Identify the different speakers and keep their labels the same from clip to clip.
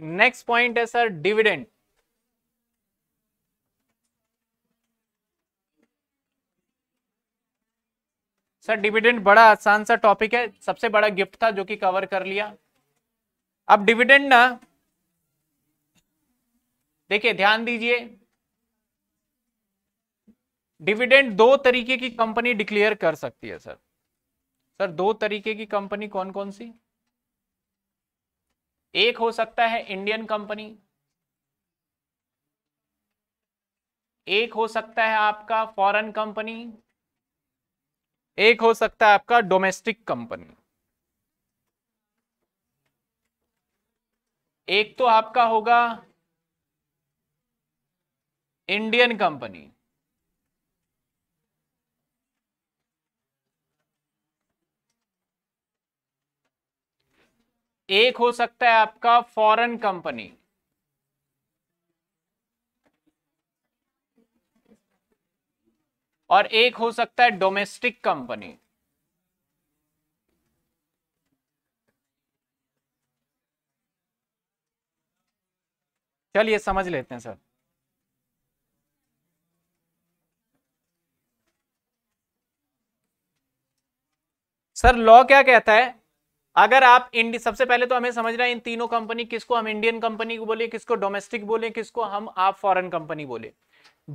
Speaker 1: next point है sir dividend sir dividend बड़ा आसान सा टॉपिक है सबसे बड़ा गिफ्ट था जो कि कवर कर लिया अब डिविडेंड ना देखिए ध्यान दीजिए डिविडेंड दो तरीके की कंपनी डिक्लेयर कर सकती है सर सर दो तरीके की कंपनी कौन कौन सी एक हो सकता है इंडियन कंपनी एक हो सकता है आपका फॉरेन कंपनी एक हो सकता है आपका डोमेस्टिक कंपनी एक तो आपका होगा इंडियन कंपनी एक हो सकता है आपका फॉरेन कंपनी और एक हो सकता है डोमेस्टिक कंपनी चलिए समझ लेते हैं सर सर लॉ क्या कहता है अगर आप इंडिया सबसे पहले तो हमें समझना है इन तीनों कंपनी किसको हम इंडियन कंपनी को बोले किसको डोमेस्टिक बोले किसको हम आप फॉरेन कंपनी बोले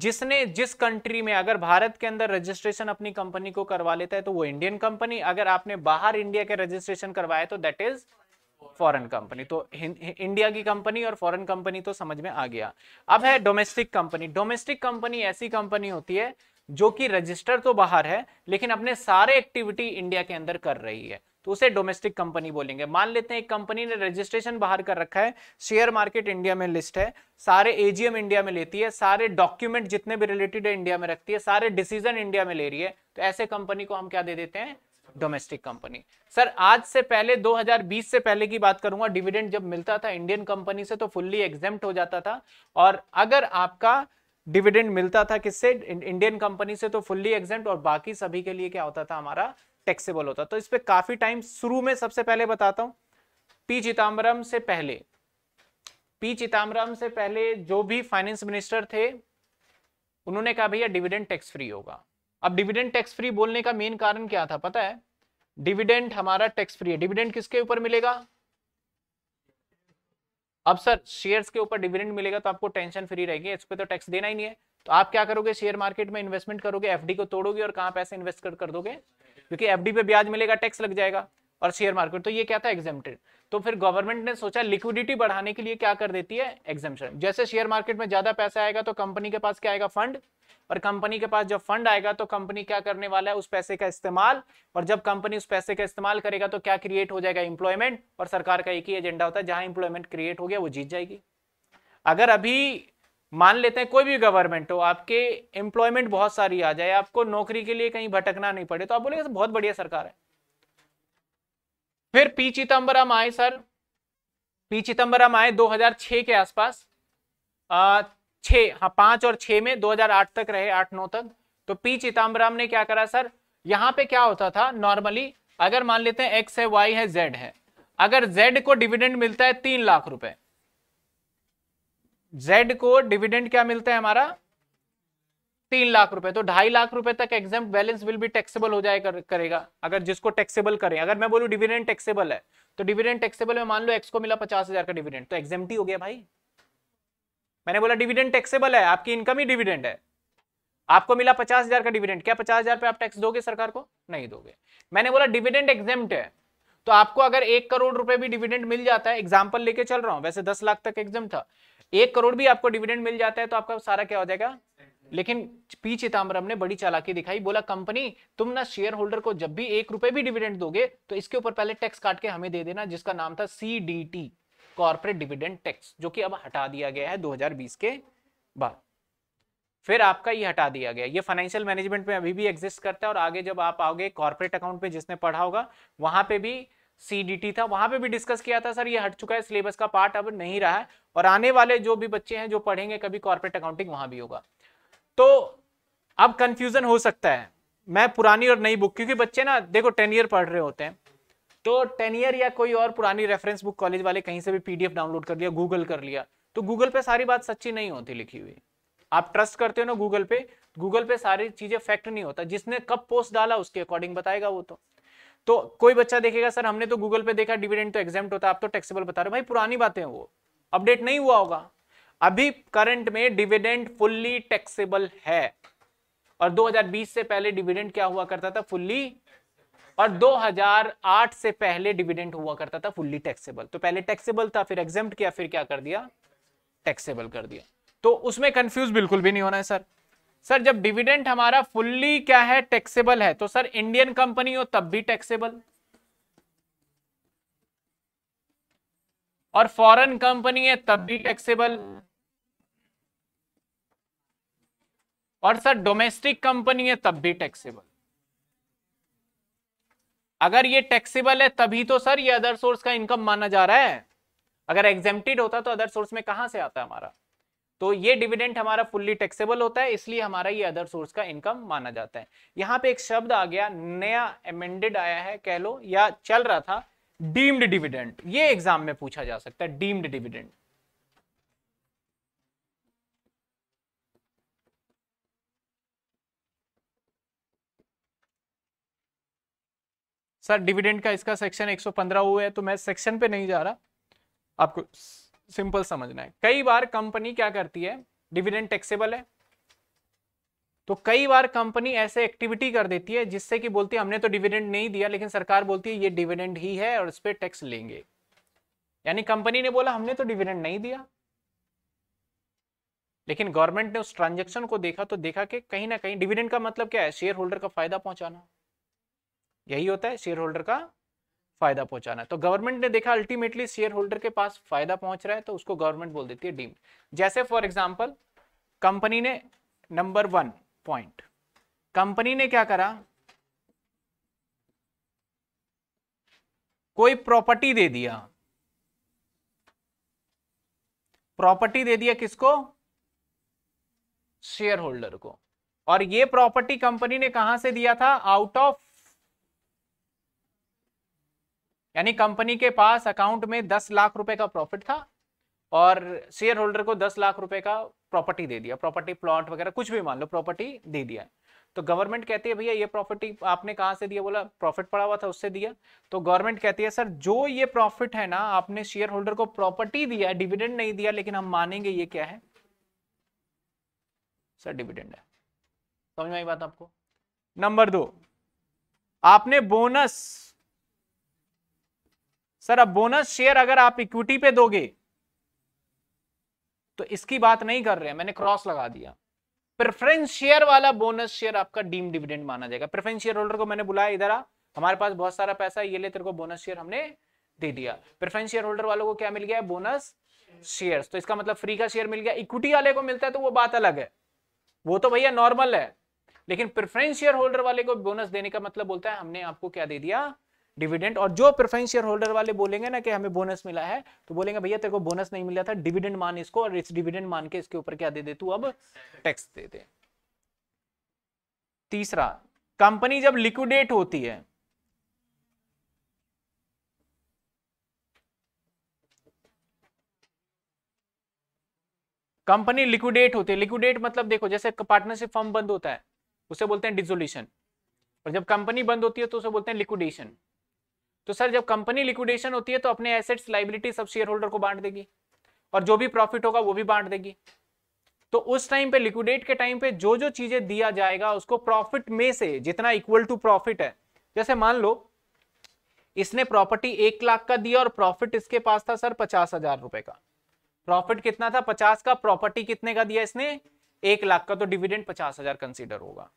Speaker 1: जिसने जिस कंट्री में अगर भारत के अंदर रजिस्ट्रेशन अपनी कंपनी को करवा लेता है तो वो इंडियन कंपनी अगर आपने बाहर इंडिया के रजिस्ट्रेशन करवाया तो दैट इज फॉरेन कंपनी तो इंडिया की कंपनी और फॉरेन कंपनी तो समझ में आ गया अब है डोमेस्टिक कंपनी डोमेस्टिक कंपनी ऐसी कंपनी होती है जो कि रजिस्टर तो बाहर है लेकिन अपने सारे एक्टिविटी इंडिया के अंदर कर रही है तो उसे डोमेस्टिक कंपनी बोलेंगे मान लेते हैं एक कंपनी ने रजिस्ट्रेशन बाहर कर रखा है शेयर मार्केट इंडिया में लिस्ट है सारे एजीएम इंडिया में लेती है सारे डॉक्यूमेंट जितने भी रिलेटेड है इंडिया में रखती है सारे डिसीजन इंडिया में ले रही है तो ऐसे कंपनी को हम क्या दे देते हैं डोमेस्टिक कंपनी सर आज से पहले 2020 से पहले की बात करूंगा डिविडेंड जब मिलता था इंडियन कंपनी से तो फुल्ली एग्जेम्प्ट हो जाता था और अगर आपका डिविडेंड मिलता था किससे इंडियन कंपनी से तो फुल्ली एग्जेम्प्ट और बाकी सभी के लिए क्या होता था हमारा टैक्सेबल होता तो इस पर काफी टाइम शुरू में सबसे पहले बताता हूं पी चिदम्बरम से पहले पी चिदम्बरम से पहले जो भी फाइनेंस मिनिस्टर थे उन्होंने कहा भैया डिविडेंड टैक्स फ्री होगा अब डिविडेंड टैक्स फ्री बोलने का मेन कारण क्या था पता है डिविडेंड हमारा टैक्स फ्री है डिविडेंड किसके ऊपर मिलेगा अब सर शेयर्स के ऊपर डिविडेंड मिलेगा तो आपको टेंशन फ्री रहेगी इस पर तो टैक्स देना ही नहीं है तो आप क्या करोगे शेयर मार्केट में इन्वेस्टमेंट करोगे एफडी को तोड़ोगे और कहाँ पैसे इन्वेस्ट कर, कर दोगे क्योंकि एफडी पे ब्याज मिलेगा टैक्स लग जाएगा और शेयर मार्केट तो ये क्या था एग्जेम्प्टेड तो फिर गवर्नमेंट ने सोचा लिक्विडिटी बढ़ाने के लिए क्या कर देती है एग्जेम्पन जैसे शेयर मार्केट में ज्यादा पैसा आएगा तो कंपनी के पास क्या आएगा फंड और कंपनी के पास जब फंड आएगा तो कंपनी क्या करने वाला है उस पैसे का इस्तेमाल और जब कंपनी उस पैसे का इस्तेमाल करेगा तो क्या क्रिएट हो जाएगा इंप्लॉयमेंट और सरकार का एक ही एजेंडा होता है जहां इंप्लॉयमेंट क्रिएट हो गया वो जीत जाएगी अगर अभी मान लेते हैं कोई भी गवर्नमेंट हो आपके एम्प्लॉयमेंट बहुत सारी आ जाए आपको नौकरी के लिए कहीं भटकना नहीं पड़े तो आप बोलेंगे बहुत बढ़िया सरकार है फिर पी चिदम्बरम आए सर पी चिदम्बरम आए 2006 के आसपास छ हाँ पांच और छ में 2008 तक रहे आठ नौ तक तो पी चिदम्बरम ने क्या करा सर यहाँ पे क्या होता था नॉर्मली अगर मान लेते हैं एक्स है वाई है जेड है अगर जेड को डिविडेंड मिलता है तीन लाख रुपए जेड को डिविडेंड क्या मिलता है हमारा तीन लाख रुपए तो ढाई लाख रुपए तक exam balance will be taxable हो जाए कर, करेगा अगर जिसको टैक्सेबल करें अगर मैं बोलूं डिविडेंड टैक्सेबल है तो डिविडेंड टैक्सेबल में मान लो एक्स को मिला पचास हजार का डिविडेंड तो एग्जाम हो गया भाई मैंने बोला डिविडेंड टैक्सेबल है आपकी इनकम ही डिविडेंड है आपको मिला पचास हजार का डिविडेंड क्या पचास हजार पे आप टैक्स दोगे सरकार को नहीं दोगे मैंने बोला डिविडेंड एग्जाम है तो आपको अगर एक करोड़ रुपए भी डिविडेंड मिल जाता है एग्जाम्पल लेके चल रहा हूं वैसे दस लाख तक एग्जाम था एक करोड़ भी आपको डिविडेंड मिल जाता है तो आपका सारा क्या हो जाएगा लेकिन पी चिदम्बरम ने बड़ी चालाकी दिखाई बोला कंपनी तुम ना शेयर होल्डर को जब भी एक रुपए भी डिविडेंड दोगे तो इसके ऊपर पहले टैक्स काट के हमें दे देना जिसका नाम था C D T corporate dividend tax जो कि अब हटा दिया गया है 2020 के बाद फिर आपका ये हटा दिया गया ये फाइनेंशियल मैनेजमेंट में अभी भी एग्जिस्ट करता है और आगे जब आप आओगे कॉर्पोरेट अकाउंट पे जिसने पढ़ा होगा वहां पे भी सीडीटी था वहां पे भी डिस्कस किया था सर ये हट चुका है सिलेबस का पार्ट अब नहीं रहा है और आने वाले जो भी बच्चे हैं जो पढ़ेंगे कभी कॉर्पोरेट अकाउंटिंग वहां भी होगा तो अब कंफ्यूजन हो सकता है मैं पुरानी और नई बुक क्योंकि बच्चे ना देखो टेन ईयर पढ़ रहे होते हैं तो टेन ईयर या कोई और पुरानी रेफरेंस बुक कॉलेज वाले कहीं से भी पीडीएफ डाउनलोड कर लिया गूगल कर लिया तो गूगल पे सारी बात सच्ची नहीं होती लिखी हुई आप ट्रस्ट करते हो ना गूगल पे गूगल पे सारी चीजें फैक्ट नहीं होता जिसने कब पोस्ट डाला उसके अकॉर्डिंग बताएगा वो तो तो कोई बच्चा देखेगा सर हमने तो गूगल पे देखा डिविडेंड तो एग्जाम होता है आप तो टैक्सेबल बता रहे भाई पुरानी बातें वो अपडेट नहीं हुआ होगा अभी करंट में डिविडेंड फुल्ली टैक्सेबल है और 2020 से पहले डिविडेंड क्या हुआ करता था फुल्ली और 2008 से पहले डिविडेंड हुआ करता था फुल्ली टैक्सेबल तो पहले टैक्सेबल था फिर एग्जाम किया फिर क्या कर दिया टैक्सेबल कर दिया तो उसमें कंफ्यूज बिल्कुल भी नहीं होना है सर सर जब डिविडेंट हमारा फुल्ली क्या है टैक्सेबल है तो सर इंडियन कंपनी हो तब भी टैक्सेबल और फॉरेन कंपनी है तब भी टैक्सेबल और सर डोमेस्टिक कंपनी है तब भी टैक्सेबल अगर ये टैक्सेबल है तभी तो सर ये अदर सोर्स का इनकम माना जा रहा है अगर एग्जेम्प्टेड होता तो अदर सोर्स में कहां से आता है हमारा तो ये डिविडेंट हमारा फुल्ली टैक्सेबल होता है इसलिए हमारा ये अदर सोर्स का इनकम माना जाता है यहाँ पे एक शब्द आ गया नया एमेंडेड आया है कह लो या चल रहा था डीम्ड डिविडेंट ये एग्जाम में पूछा जा सकता है डीम्ड डिविडेंट सर डिविडेंड का इसका सेक्शन 115 हुआ है तो मैं सेक्शन पे नहीं जा रहा आपको सिंपल समझना है कई बार कंपनी क्या करती है डिविडेंड टैक्सेबल है तो कई बार कंपनी ऐसे एक्टिविटी कर देती है जिससे कि बोलती है हमने तो डिविडेंड नहीं दिया लेकिन सरकार बोलती है ये डिविडेंड ही है और इस पर टैक्स लेंगे यानी कंपनी ने बोला हमने तो डिविडेंड नहीं दिया लेकिन गवर्नमेंट ने उस ट्रांजेक्शन को देखा तो देखा कि कहीं ना कहीं डिविडेंड का मतलब क्या है शेयर होल्डर का फायदा पहुंचाना यही होता है शेयर होल्डर का फायदा पहुंचाना तो गवर्नमेंट ने देखा अल्टीमेटली शेयर होल्डर के पास फायदा पहुंच रहा है तो उसको गवर्नमेंट बोल देती है डीम जैसे फॉर एग्जाम्पल कंपनी ने नंबर वन पॉइंट कंपनी ने क्या करा कोई प्रॉपर्टी दे दिया प्रॉपर्टी दे दिया किसको शेयर होल्डर को और ये प्रॉपर्टी कंपनी ने कहा से दिया था आउट ऑफ यानी कंपनी के पास अकाउंट में दस लाख रुपए का प्रॉफिट था और शेयर होल्डर को दस लाख रुपए का प्रॉपर्टी दे दिया प्रॉपर्टी प्लॉट वगैरह कुछ भी मान लो प्रॉपर्टी दे दिया तो गवर्नमेंट कहती है भैया ये प्रॉपर्टी आपने कहा से दिया बोला प्रॉफिट पड़ा हुआ था उससे दिया तो गवर्नमेंट कहती है सर जो ये प्रॉफिट है ना आपने शेयर होल्डर को प्रॉपर्टी दिया डिविडेंड नहीं दिया लेकिन हम मानेंगे ये क्या है सर डिविडेंड है समझ में आई बात आपको नंबर दो आपने बोनस सर अब बोनस शेयर अगर आप इक्विटी पे दोगे तो इसकी बात नहीं कर रहे हैं मैंने क्रॉस लगा दिया प्रेफरेंस शेयर वाला बोनस शेयर आपका डीम डिविडेंड माना जाएगा प्रेफरेंस शेयर होल्डर को मैंने बुलाया इधर आ हमारे पास बहुत सारा पैसा है ये ले तेरे को बोनस शेयर हमने दे दिया प्रेफरेंस शेयर होल्डर वालों को क्या मिल गया है बोनस शेयर तो इसका मतलब फ्री का शेयर मिल गया इक्विटी वाले को मिलता है तो वो बात अलग है वो तो भैया नॉर्मल है लेकिन प्रेफरेंस शेयर होल्डर वाले को बोनस देने का मतलब बोलता है हमने आपको क्या दे दिया डिविडेंड और जो प्रेफरेंस शेयर होल्डर वाले बोलेंगे ना कि हमें बोनस मिला है तो बोलेंगे भैया तेरे को बोनस नहीं मिला था डिविडेंड मान इसको और इस डिविडेंड मान के इसके ऊपर क्या दे दे तू अब टैक्स दे दे तीसरा कंपनी जब लिक्विडेट होती है कंपनी लिक्विडेट होती है लिक्विडेट मतलब देखो जैसे पार्टनरशिप फॉर्म बंद होता है उसे बोलते हैं डिजोल्यूशन और जब कंपनी बंद होती है तो उसे बोलते हैं लिक्विडेशन तो सर जब कंपनी लिक्विडेशन होती है तो अपने एसेट्स लाइबिलिटी सब शेयर होल्डर को बांट देगी और जो भी प्रॉफिट होगा वो भी बांट देगी तो उस टाइम पे लिक्विडेट के टाइम पे जो जो चीजें दिया जाएगा उसको प्रॉफिट में से जितना इक्वल टू प्रॉफिट है जैसे मान लो इसने प्रॉपर्टी एक लाख का दिया और प्रॉफिट इसके पास था सर पचास हजार रुपए का प्रॉफिट कितना था पचास का प्रॉपर्टी कितने का दिया इसने एक लाख का तो डिविडेंड पचास हजार कंसिडर होगा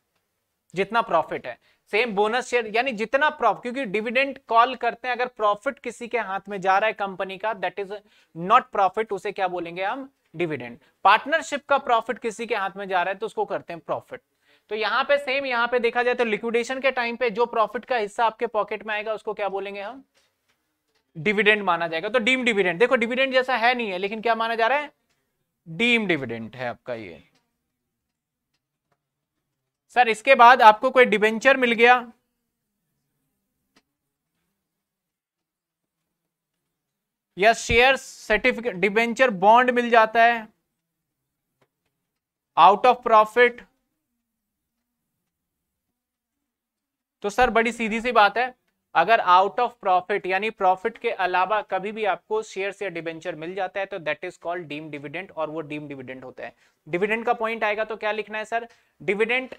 Speaker 1: जितना प्रॉफिट है सेम बोनस शेयर यानी जितना प्रॉफिट क्योंकि डिविडेंड कॉल करते हैं अगर प्रॉफिट किसी के हाथ में जा रहा है कंपनी का दैट इज नॉट प्रॉफिट उसे क्या बोलेंगे हम डिविडेंड पार्टनरशिप का प्रॉफिट किसी के हाथ में जा रहा है तो उसको करते हैं प्रॉफिट तो यहाँ पे सेम यहाँ पे देखा जाए तो लिक्विडेशन के टाइम पे जो प्रॉफिट का हिस्सा आपके पॉकेट में आएगा उसको क्या बोलेंगे हम डिविडेंड माना जाएगा तो डीम डिविडेंड देखो डिविडेंड जैसा है नहीं है लेकिन क्या माना जा रहा है डीम डिविडेंड है आपका ये सर इसके बाद आपको कोई डिबेंचर मिल गया या शेयर सर्टिफिकेट डिबेंचर बॉन्ड मिल जाता है आउट ऑफ प्रॉफिट तो सर बड़ी सीधी सी बात है अगर आउट ऑफ प्रॉफिट यानी प्रॉफिट के अलावा कभी भी आपको शेयर या डिबेंचर मिल जाता है तो that is called deemed dividend और वो डीम डिविडेंट होता है डिविडेंट का पॉइंट आएगा तो क्या लिखना है सर डिविडेंट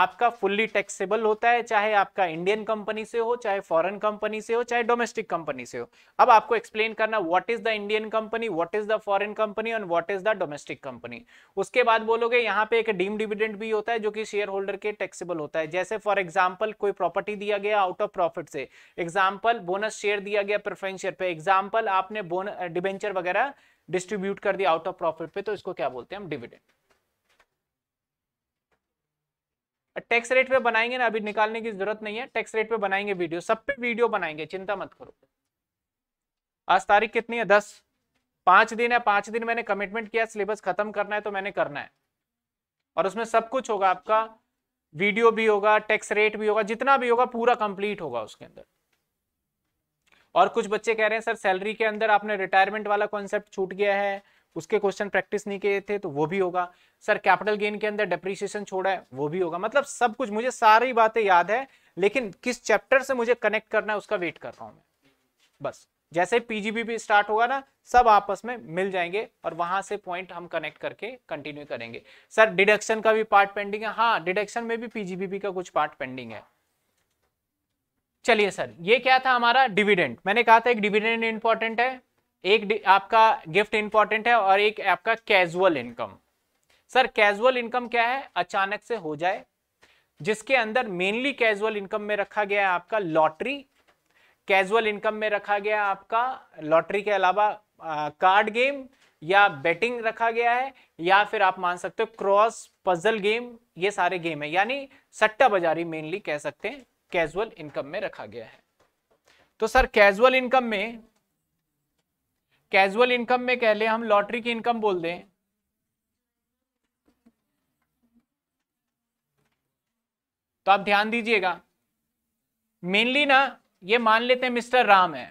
Speaker 1: आपका फुल्ली टैक्सेबल होता है चाहे आपका इंडियन कंपनी से हो चाहे फॉरेन कंपनी से हो चाहे डोमेस्टिक कंपनी से हो अब आपको एक्सप्लेन करना what is the Indian company what is the foreign company और what is the domestic company उसके बाद बोलोगे यहाँ पे एक डीम डिविडेंड भी होता है जो कि शेयर होल्डर के टैक्सेबल होता है जैसे फॉर एग्जाम्पल कोई प्रॉपर्टी दिया गया आउट ऑफ प्रॉफिट से एग्जाम्पल बोनस शेयर दिया गया प्रेफरेंस शेयर पे एग्जाम्पल आपने डिबेंचर वगैरह डिस्ट्रीब्यूट कर दिया आउट ऑफ प्रॉफिट पे तो इसको क्या बोलते हैं हम डिविडेंड टैक्स रेट पे बनाएंगे ना अभी निकालने की जरूरत नहीं है टैक्स रेट पे बनाएंगे वीडियो सब पे वीडियो बनाएंगे चिंता मत करो आज तारीख कितनी है दस पांच दिन है पांच दिन मैंने कमिटमेंट किया सिलेबस खत्म करना है तो मैंने करना है और उसमें सब कुछ होगा आपका वीडियो भी होगा टैक्स रेट भी होगा जितना भी होगा पूरा कंप्लीट होगा उसके अंदर और कुछ बच्चे कह रहे हैं सर सैलरी के अंदर आपने रिटायरमेंट वाला कॉन्सेप्ट छूट गया है उसके क्वेश्चन प्रैक्टिस नहीं किए थे तो वो भी होगा सर कैपिटल गेन के अंदर डेप्रिसिएशन छोड़ा है वो भी होगा मतलब सब कुछ मुझे सारी बातें याद है लेकिन किस चैप्टर से मुझे कनेक्ट करना है उसका वेट कर रहा हूं मैं बस जैसे पीजीबी भी स्टार्ट होगा ना सब आपस में मिल जाएंगे और वहां से पॉइंट हम कनेक्ट करके कंटिन्यू करेंगे सर डिडक्शन का भी पार्ट पेंडिंग है हाँ डिडक्शन में भी पीजीबीबी का कुछ पार्ट पेंडिंग है चलिए सर ये क्या था हमारा डिविडेंड मैंने कहा था एक डिविडेंड इंपॉर्टेंट है एक आपका गिफ्ट इंपॉर्टेंट है और एक आपका casual income sir casual income क्या है अचानक से हो जाए जिसके अंदर मेनली कैजुअल इनकम में रखा गया है आपका लॉटरी कैजुअल इनकम में रखा गया आपका लॉटरी के अलावा कार्ड गेम या बेटिंग रखा गया है या फिर आप मान सकते हो क्रॉस पजल गेम ये सारे गेम है यानी सट्टा बाजारी मेनली कह सकते हैं कैजुअल इनकम में रखा गया है तो सर कैजुअल इनकम में कैजुअल इनकम में कह ले हम लॉटरी की इनकम बोल दें तो आप ध्यान दीजिएगा मेनली ना ये मान लेते हैं मिस्टर राम है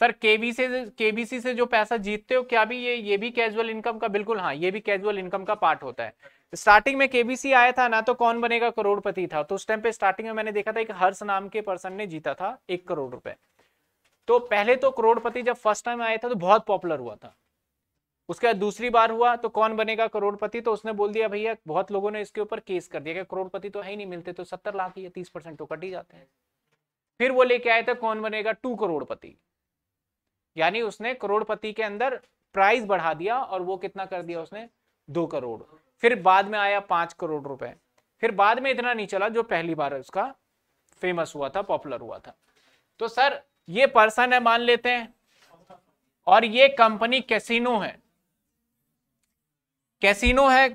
Speaker 1: सर केबी से केबीसी से जो पैसा जीतते हो क्या भी ये ये भी कैजुअल इनकम का बिल्कुल हाँ ये भी कैजुअल इनकम का पार्ट होता है स्टार्टिंग में केबीसी आया था ना तो कौन बनेगा करोड़पति था तो उस टाइम पे स्टार्टिंग में मैंने देखा था एक हर्ष नाम के पर्सन ने जीता था एक करोड़ रुपए तो पहले तो करोड़पति जब फर्स्ट टाइम आया था तो बहुत पॉपुलर हुआ था उसके बाद दूसरी बार हुआ तो कौन बनेगा करोड़पति तो उसने बोल दिया भैया बहुत लोगों ने इसके ऊपर केस कर दिया कि करोड़पति तो है ही नहीं मिलते तो सत्तर लाख या तीस परसेंट तो कट ही जाते हैं फिर वो लेके आए थे कौन बनेगा टू करोड़पति यानी उसने करोड़पति के अंदर प्राइस बढ़ा दिया और वो कितना कर दिया उसने दो करोड़ फिर बाद में आया पांच करोड़ रुपए फिर बाद में इतना नहीं चला जो पहली बार उसका फेमस हुआ था पॉपुलर हुआ था तो सर ये पर्सन है मान लेते हैं और ये कंपनी कैसीनो है कैसीनो है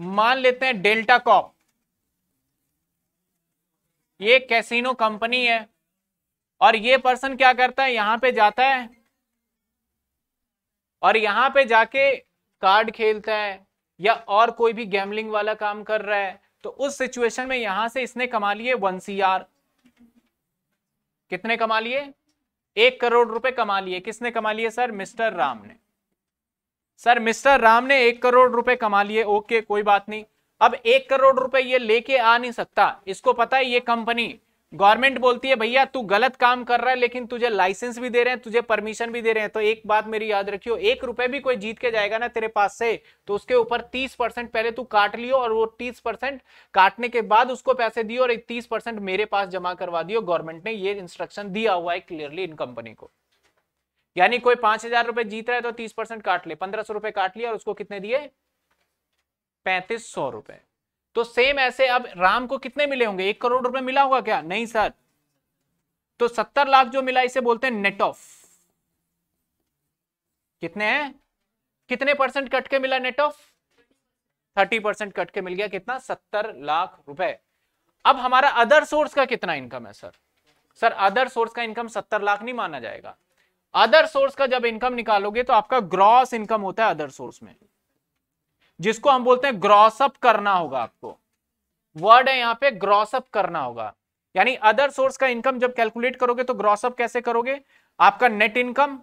Speaker 1: मान लेते हैं डेल्टा कॉप ये कैसीनो कंपनी है और ये पर्सन क्या करता है यहां पे जाता है और यहां पे जाके कार्ड खेलता है या और कोई भी गैमलिंग वाला काम कर रहा है तो उस सिचुएशन में यहां से इसने कमा लिए वन सी आर कितने कमा लिए एक करोड़ रुपए कमा लिए किसने कमा लिए सर मिस्टर राम ने सर मिस्टर राम ने एक करोड़ रुपए कमा लिए ओके कोई बात नहीं अब एक करोड़ रुपए ये लेके आ नहीं सकता इसको पता है ये कंपनी गवर्नमेंट बोलती है भैया तू गलत काम कर रहा है लेकिन तुझे लाइसेंस भी दे रहे हैं तुझे परमिशन भी दे रहे हैं तो एक बात मेरी याद रखियो एक रुपए भी कोई जीत के जाएगा ना तेरे पास से तो उसके ऊपर तीस परसेंट पहले तू काट लियो और वो तीस परसेंट काटने के बाद उसको पैसे दियो और तीस परसेंट मेरे पास जमा करवा दियो गवर्नमेंट ने ये इंस्ट्रक्शन दिया हुआ है क्लियरली इन कंपनी को यानी कोई पांच हजार रुपए जीत रहा है तो तीस परसेंट काट ले पंद्रह सौ रुपए काट लिया और उसको कितने दिए पैंतीस सौ रुपए तो सेम ऐसे अब राम को कितने मिले होंगे एक करोड़ रुपए मिला होगा क्या नहीं सर तो सत्तर लाख जो मिला इसे बोलते हैं नेट ऑफ कितने हैं कितने परसेंट कट के मिला net of thirty percent cut के मिल गया कितना सत्तर लाख रुपए अब हमारा अदर सोर्स का कितना इनकम है सर सर अदर सोर्स का इनकम सत्तर लाख नहीं माना जाएगा अदर सोर्स का जब इनकम निकालोगे तो आपका ग्रॉस इनकम होता है अदर सोर्स में जिसको हम बोलते हैं ग्रॉसअप करना होगा आपको वर्ड है यहाँ पे ग्रॉसअप करना होगा यानी अदर सोर्स का इनकम जब कैलकुलेट करोगे तो ग्रॉसअप कैसे करोगे आपका net income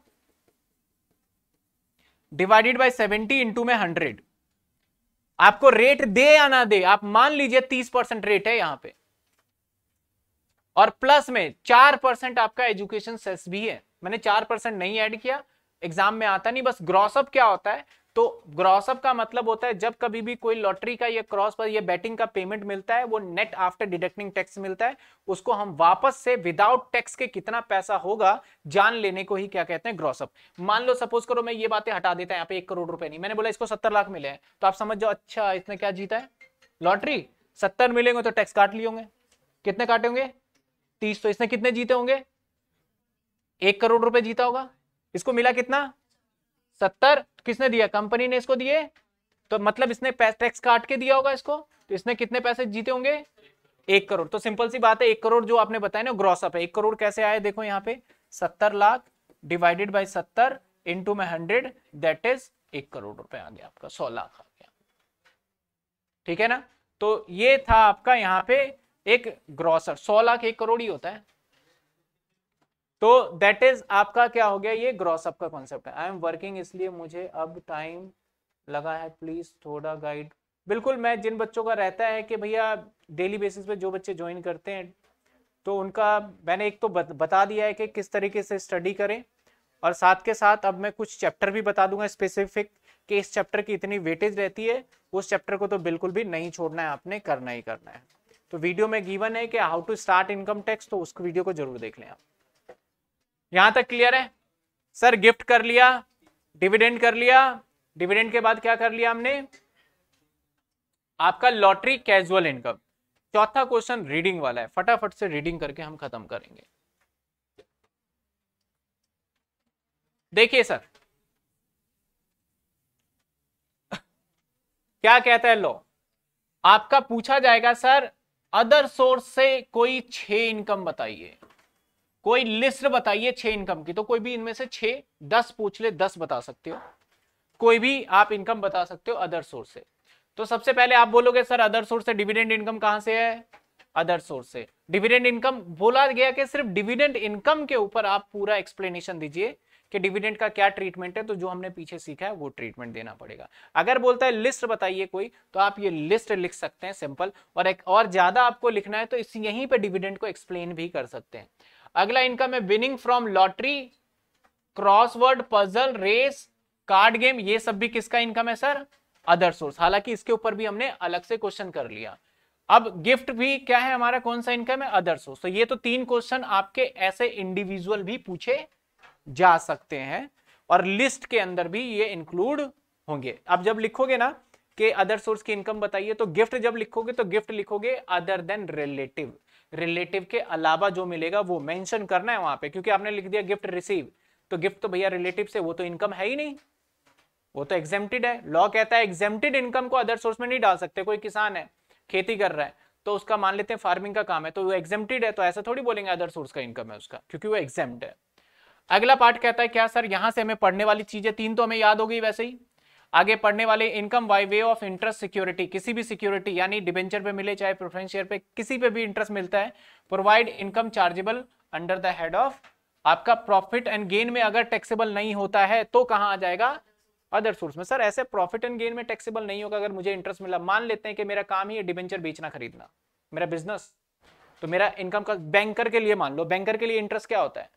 Speaker 1: divided by 70 into में 100 आपको रेट दे या ना दे आप मान लीजिए 30 परसेंट रेट है यहां पे और प्लस में 4 परसेंट आपका एजुकेशन सेस भी है मैंने 4 परसेंट नहीं ऐड किया एग्जाम में आता नहीं बस ग्रॉसअप क्या होता है तो ग्रॉसअप का मतलब होता है जब कभी भी कोई लॉटरी का या क्रॉस पर या बैटिंग का पेमेंट मिलता है वो नेट आफ्टर डिडक्टिंग टैक्स मिलता है उसको हम वापस से विदाउट टैक्स के कितना पैसा होगा जान लेने को ही क्या कहते हैं ग्रॉसअप मान लो सपोज करो मैं ये बातें हटा देता है यहाँ पे एक करोड़ रुपए नहीं मैंने बोला इसको सत्तर लाख मिले हैं तो आप समझ जाओ अच्छा इसने क्या जीता है लॉटरी सत्तर मिलेंगे तो टैक्स काट लिए होंगे कितने काटे होंगे तीस तो इसने कितने जीते होंगे एक करोड़ रुपए जीता होगा इसको मिला कितना सत्तर किसने दिया कंपनी ने इसको दिए तो मतलब इसने टैक्स काट के दिया होगा इसको तो इसने कितने पैसे जीते होंगे एक करोड़ तो सिंपल सी बात है एक करोड़ जो आपने बताया ना ग्रॉसअप है एक करोड़ कैसे आए देखो यहाँ पे सत्तर लाख डिवाइडेड बाई सत्तर इंटू में हंड्रेड दैट इज एक करोड़ रुपए आ गया आपका सौ लाख आ गया ठीक है ना तो ये था आपका यहाँ पे एक ग्रॉसर सौ लाख एक करोड़ ही होता है तो दैट इज आपका क्या हो गया ये ग्रॉस अप का कॉन्सेप्ट है आई एम वर्किंग इसलिए मुझे अब टाइम लगा है प्लीज थोड़ा गाइड बिल्कुल मैं जिन बच्चों का रहता है कि भैया डेली बेसिस पे जो बच्चे ज्वाइन करते हैं तो उनका मैंने एक तो बता दिया है कि किस तरीके से स्टडी करें और साथ के साथ अब मैं कुछ चैप्टर भी बता दूंगा स्पेसिफिक कि इस चैप्टर की इतनी वेटेज रहती है उस चैप्टर को तो बिल्कुल भी नहीं छोड़ना है आपने करना ही करना है तो वीडियो में गिवन है कि how to start income tax तो उस वीडियो को जरूर देख लें आप यहां तक क्लियर है सर गिफ्ट कर लिया डिविडेंड कर लिया डिविडेंड के बाद क्या कर लिया हमने आपका लॉटरी कैजुअल इनकम चौथा क्वेश्चन रीडिंग वाला है फटाफट से रीडिंग करके हम खत्म करेंगे देखिए सर क्या कहता है लॉ आपका पूछा जाएगा सर अदर सोर्स से कोई छह इनकम बताइए कोई लिस्ट बताइए छह इनकम की तो कोई भी इनमें से छह दस पूछ ले दस बता सकते हो कोई भी आप इनकम बता सकते हो अदर सोर्स से तो सबसे पहले आप बोलोगे सर अदर सोर्स से डिविडेंड इनकम कहां से है अदर सोर्स से डिविडेंड इनकम बोला गया कि सिर्फ डिविडेंड इनकम के ऊपर आप पूरा एक्सप्लेनेशन दीजिए कि डिविडेंड का क्या ट्रीटमेंट है तो जो हमने पीछे सीखा है वो ट्रीटमेंट देना पड़ेगा अगर बोलता है लिस्ट बताइए कोई तो आप ये लिस्ट लिख सकते हैं सिंपल और एक और ज्यादा आपको लिखना है तो इस यहीं पे डिविडेंड को एक्सप्लेन भी कर सकते हैं अगला इनकम है winning from lottery crossword puzzle race card game ये सब भी किसका इनकम है सर अदर सोर्स हालांकि इसके ऊपर भी हमने अलग से क्वेश्चन कर लिया अब गिफ्ट भी क्या है हमारा कौन सा इनकम है अदर सोर्स तो ये तो तीन क्वेश्चन आपके ऐसे इंडिविजुअल भी पूछे जा सकते हैं और लिस्ट के अंदर भी ये इंक्लूड होंगे अब जब लिखोगे ना कि अदर सोर्स की इनकम बताइए तो गिफ्ट जब लिखोगे तो गिफ्ट लिखोगे अदर देन रिलेटिव रिलेटिव के अलावा जो मिलेगा वो मेंशन करना है वहां पे क्योंकि आपने लिख दिया गिफ्ट रिसीव तो गिफ्ट तो भैया रिलेटिव से वो तो इनकम है ही नहीं वो तो एग्जेम्प्टेड है लॉ कहता है एग्जेम्प्टेड इनकम को अदर सोर्स में नहीं डाल सकते कोई किसान है खेती कर रहा है तो उसका मान लेते हैं फार्मिंग का काम है तो वो एग्जेम्प्टेड है तो ऐसा थोड़ी बोलेंगे अदर सोर्स का इनकम है उसका क्योंकि वो एग्जेम्प्ट है अगला पार्ट कहता है क्या सर यहां से हमें पढ़ने वाली चीजें तीन तो हमें याद हो गई वैसे ही आगे पढ़ने वाले income by way of interest security किसी भी सिक्योरिटी यानी डिबेंचर पे मिले चाहे प्रोफेंस शेयर पे किसी पे भी इंटरेस्ट मिलता है provide income chargeable under the head of आपका प्रॉफिट एंड गेन में अगर टैक्सेबल नहीं होता है तो कहाँ आ जाएगा अदर सोर्स में सर ऐसे प्रॉफिट एंड गेन में टैक्सेबल नहीं होगा अगर मुझे इंटरेस्ट मिला मान लेते हैं कि मेरा काम ही है डिबेंचर बेचना खरीदना मेरा बिजनेस तो मेरा इनकम का बैंकर के लिए मान लो बैंकर के लिए इंटरेस्ट क्या होता है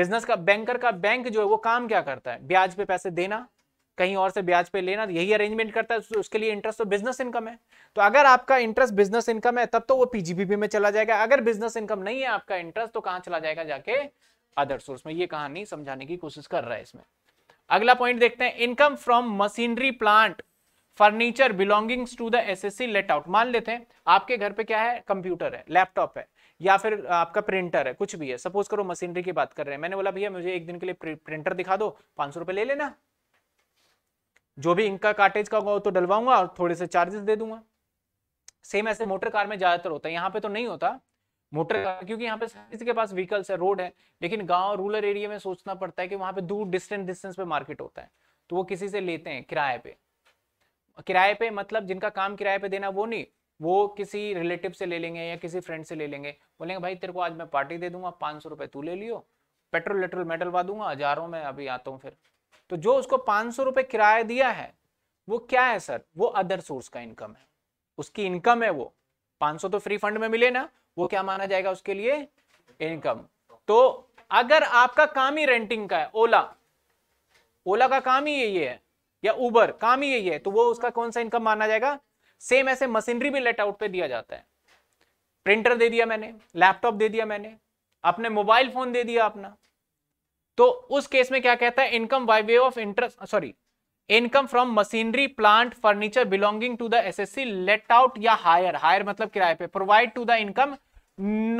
Speaker 1: बिजनेस का बैंकर का बैंक जो है वो काम क्या करता है ब्याज पे पैसे देना कहीं और से ब्याज पे लेना यही अरेंजमेंट करता है उसके लिए इंटरेस्ट तो बिजनेस इनकम है तो अगर आपका इंटरेस्ट बिजनेस इनकम है तब तो वो पीजीबीपी में चला जाएगा अगर बिजनेस इनकम नहीं है आपका इंटरेस्ट तो कहाँ चला जाएगा जाके अदर सोर्स में ये कहानी समझाने की कोशिश कर रहा है इसमें अगला पॉइंट देखते हैं income from machinery plant furniture belongings to the assessee let out मान लेते हैं आपके घर पे क्या है कंप्यूटर है लैपटॉप है या फिर आपका प्रिंटर है कुछ भी है सपोज करो मशीनरी की बात कर रहे हैं मैंने बोला भैया मुझे एक दिन के लिए प्रिंटर दिखा दो पांच सौ रुपए ले लेना जो भी इनका कार्टेज का होगा वो तो डलवाऊंगा और थोड़े से चार्जेस दे दूंगा सेम ऐसे मोटर कार में ज्यादातर होता है यहाँ पे तो नहीं होता मोटर कार क्योंकि यहाँ पे किसी के पास व्हीकल्स है रोड है लेकिन गांव रूरल एरिया में सोचना पड़ता है कि वहां पे दूर डिस्टेंस डिस्टेंस पे मार्केट होता है तो वो किसी से लेते हैं किराए पे किराए पे मतलब जिनका काम किराए पे देना वो नहीं वो किसी रिलेटिव से ले लेंगे या किसी फ्रेंड से ले लेंगे बोलेंगे भाई तेरे को आज मैं पार्टी दे दूंगा पाँच सौ रुपए तू ले लियो पेट्रोल लेट्रोल मैं डलवा दूंगा जा रहा हूँ मैं अभी आता हूँ फिर तो जो उसको पांच सौ रुपए किराया दिया है वो क्या है सर वो अदर सोर्स का इनकम है उसकी इनकम है वो सौ तो फ्री फंड में मिले ना वो क्या माना जाएगा उसके लिए इनकम तो अगर आपका काम ही रेंटिंग का है ओला ओला का काम ही यही है या उबर काम ही यही है तो वो उसका कौन सा इनकम माना जाएगा सेम ऐसे मशीनरी भी लेट आउट पे दिया जाता है प्रिंटर दे दिया मैंने लैपटॉप दे दिया मैंने अपने मोबाइल फोन दे दिया अपना तो उस केस में क्या कहता है income by way of interest sorry income from machinery plant furniture belonging to the assessee let out या हायर हायर मतलब किराए पे provide to the income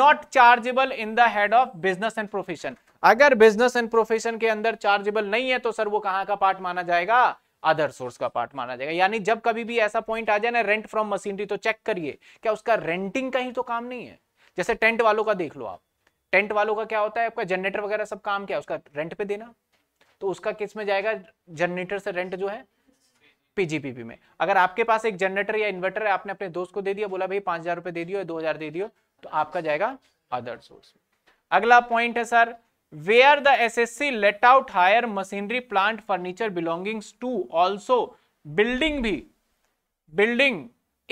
Speaker 1: not chargeable in the head of business and profession अगर business and profession के अंदर chargeable नहीं है तो सर वो कहां का पार्ट माना जाएगा अदर सोर्स का पार्ट माना जाएगा यानी जब कभी भी ऐसा पॉइंट आ जाए ना रेंट फ्रॉम मशीनरी तो चेक करिए क्या उसका रेंटिंग का ही तो काम नहीं है जैसे टेंट वालों का देख लो आप टेंट वालों का क्या होता है आपका जनरेटर वगैरह सब काम क्या है उसका रेंट पे देना तो उसका किस में जाएगा जनरेटर से रेंट जो है पीजीपीपी में अगर आपके पास एक जनरेटर या इन्वर्टर है आपने अपने दोस्त को दे दिया बोला भाई पांच हजार रुपए दे दियो या दो हजार दे दियो तो आपका जाएगा अदर सोर्स अगला पॉइंट है sir where the assessee let out hire machinery plant furniture belonging to also building भी बिल्डिंग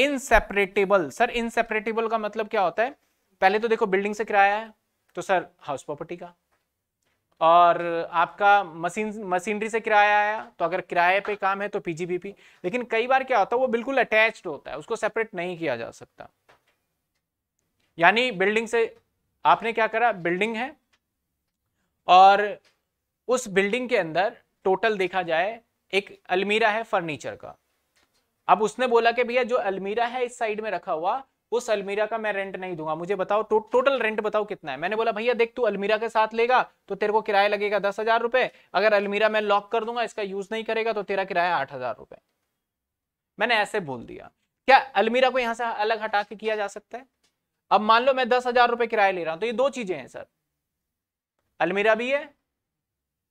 Speaker 1: इनसेपरेटेबल सर इनसेपरेटेबल का मतलब क्या होता है पहले तो देखो बिल्डिंग से किराया है तो सर हाउस प्रॉपर्टी का और आपका मशीन मशीनरी से किराया आया तो अगर किराए पे काम है तो पीजीबीपी लेकिन कई बार क्या होता है वो बिल्कुल अटैच्ड होता है उसको सेपरेट नहीं किया जा सकता यानी बिल्डिंग से आपने क्या करा बिल्डिंग है और उस बिल्डिंग के अंदर टोटल देखा जाए एक अलमीरा है फर्नीचर का अब उसने बोला कि भैया जो अलमीरा है इस साइड में रखा हुआ उस अलमीरा का मैं रेंट नहीं दूंगा मुझे बताओ टो, टोटल रेंट बताओ कितना है मैंने बोला भैया देख तू अलमीरा के साथ लेगा तो तेरे को किराया लगेगा दस हजार रुपए अगर अलमीरा मैं लॉक कर दूंगा इसका यूज नहीं करेगा तो तेरा किराया आठ हजार रुपए मैंने ऐसे बोल दिया क्या अलमीरा को यहां से अलग हटा के किया जा सकता है अब मान लो मैं दस हजार रुपए किराया ले रहा हूं तो ये दो चीजें हैं सर अलमीरा भी है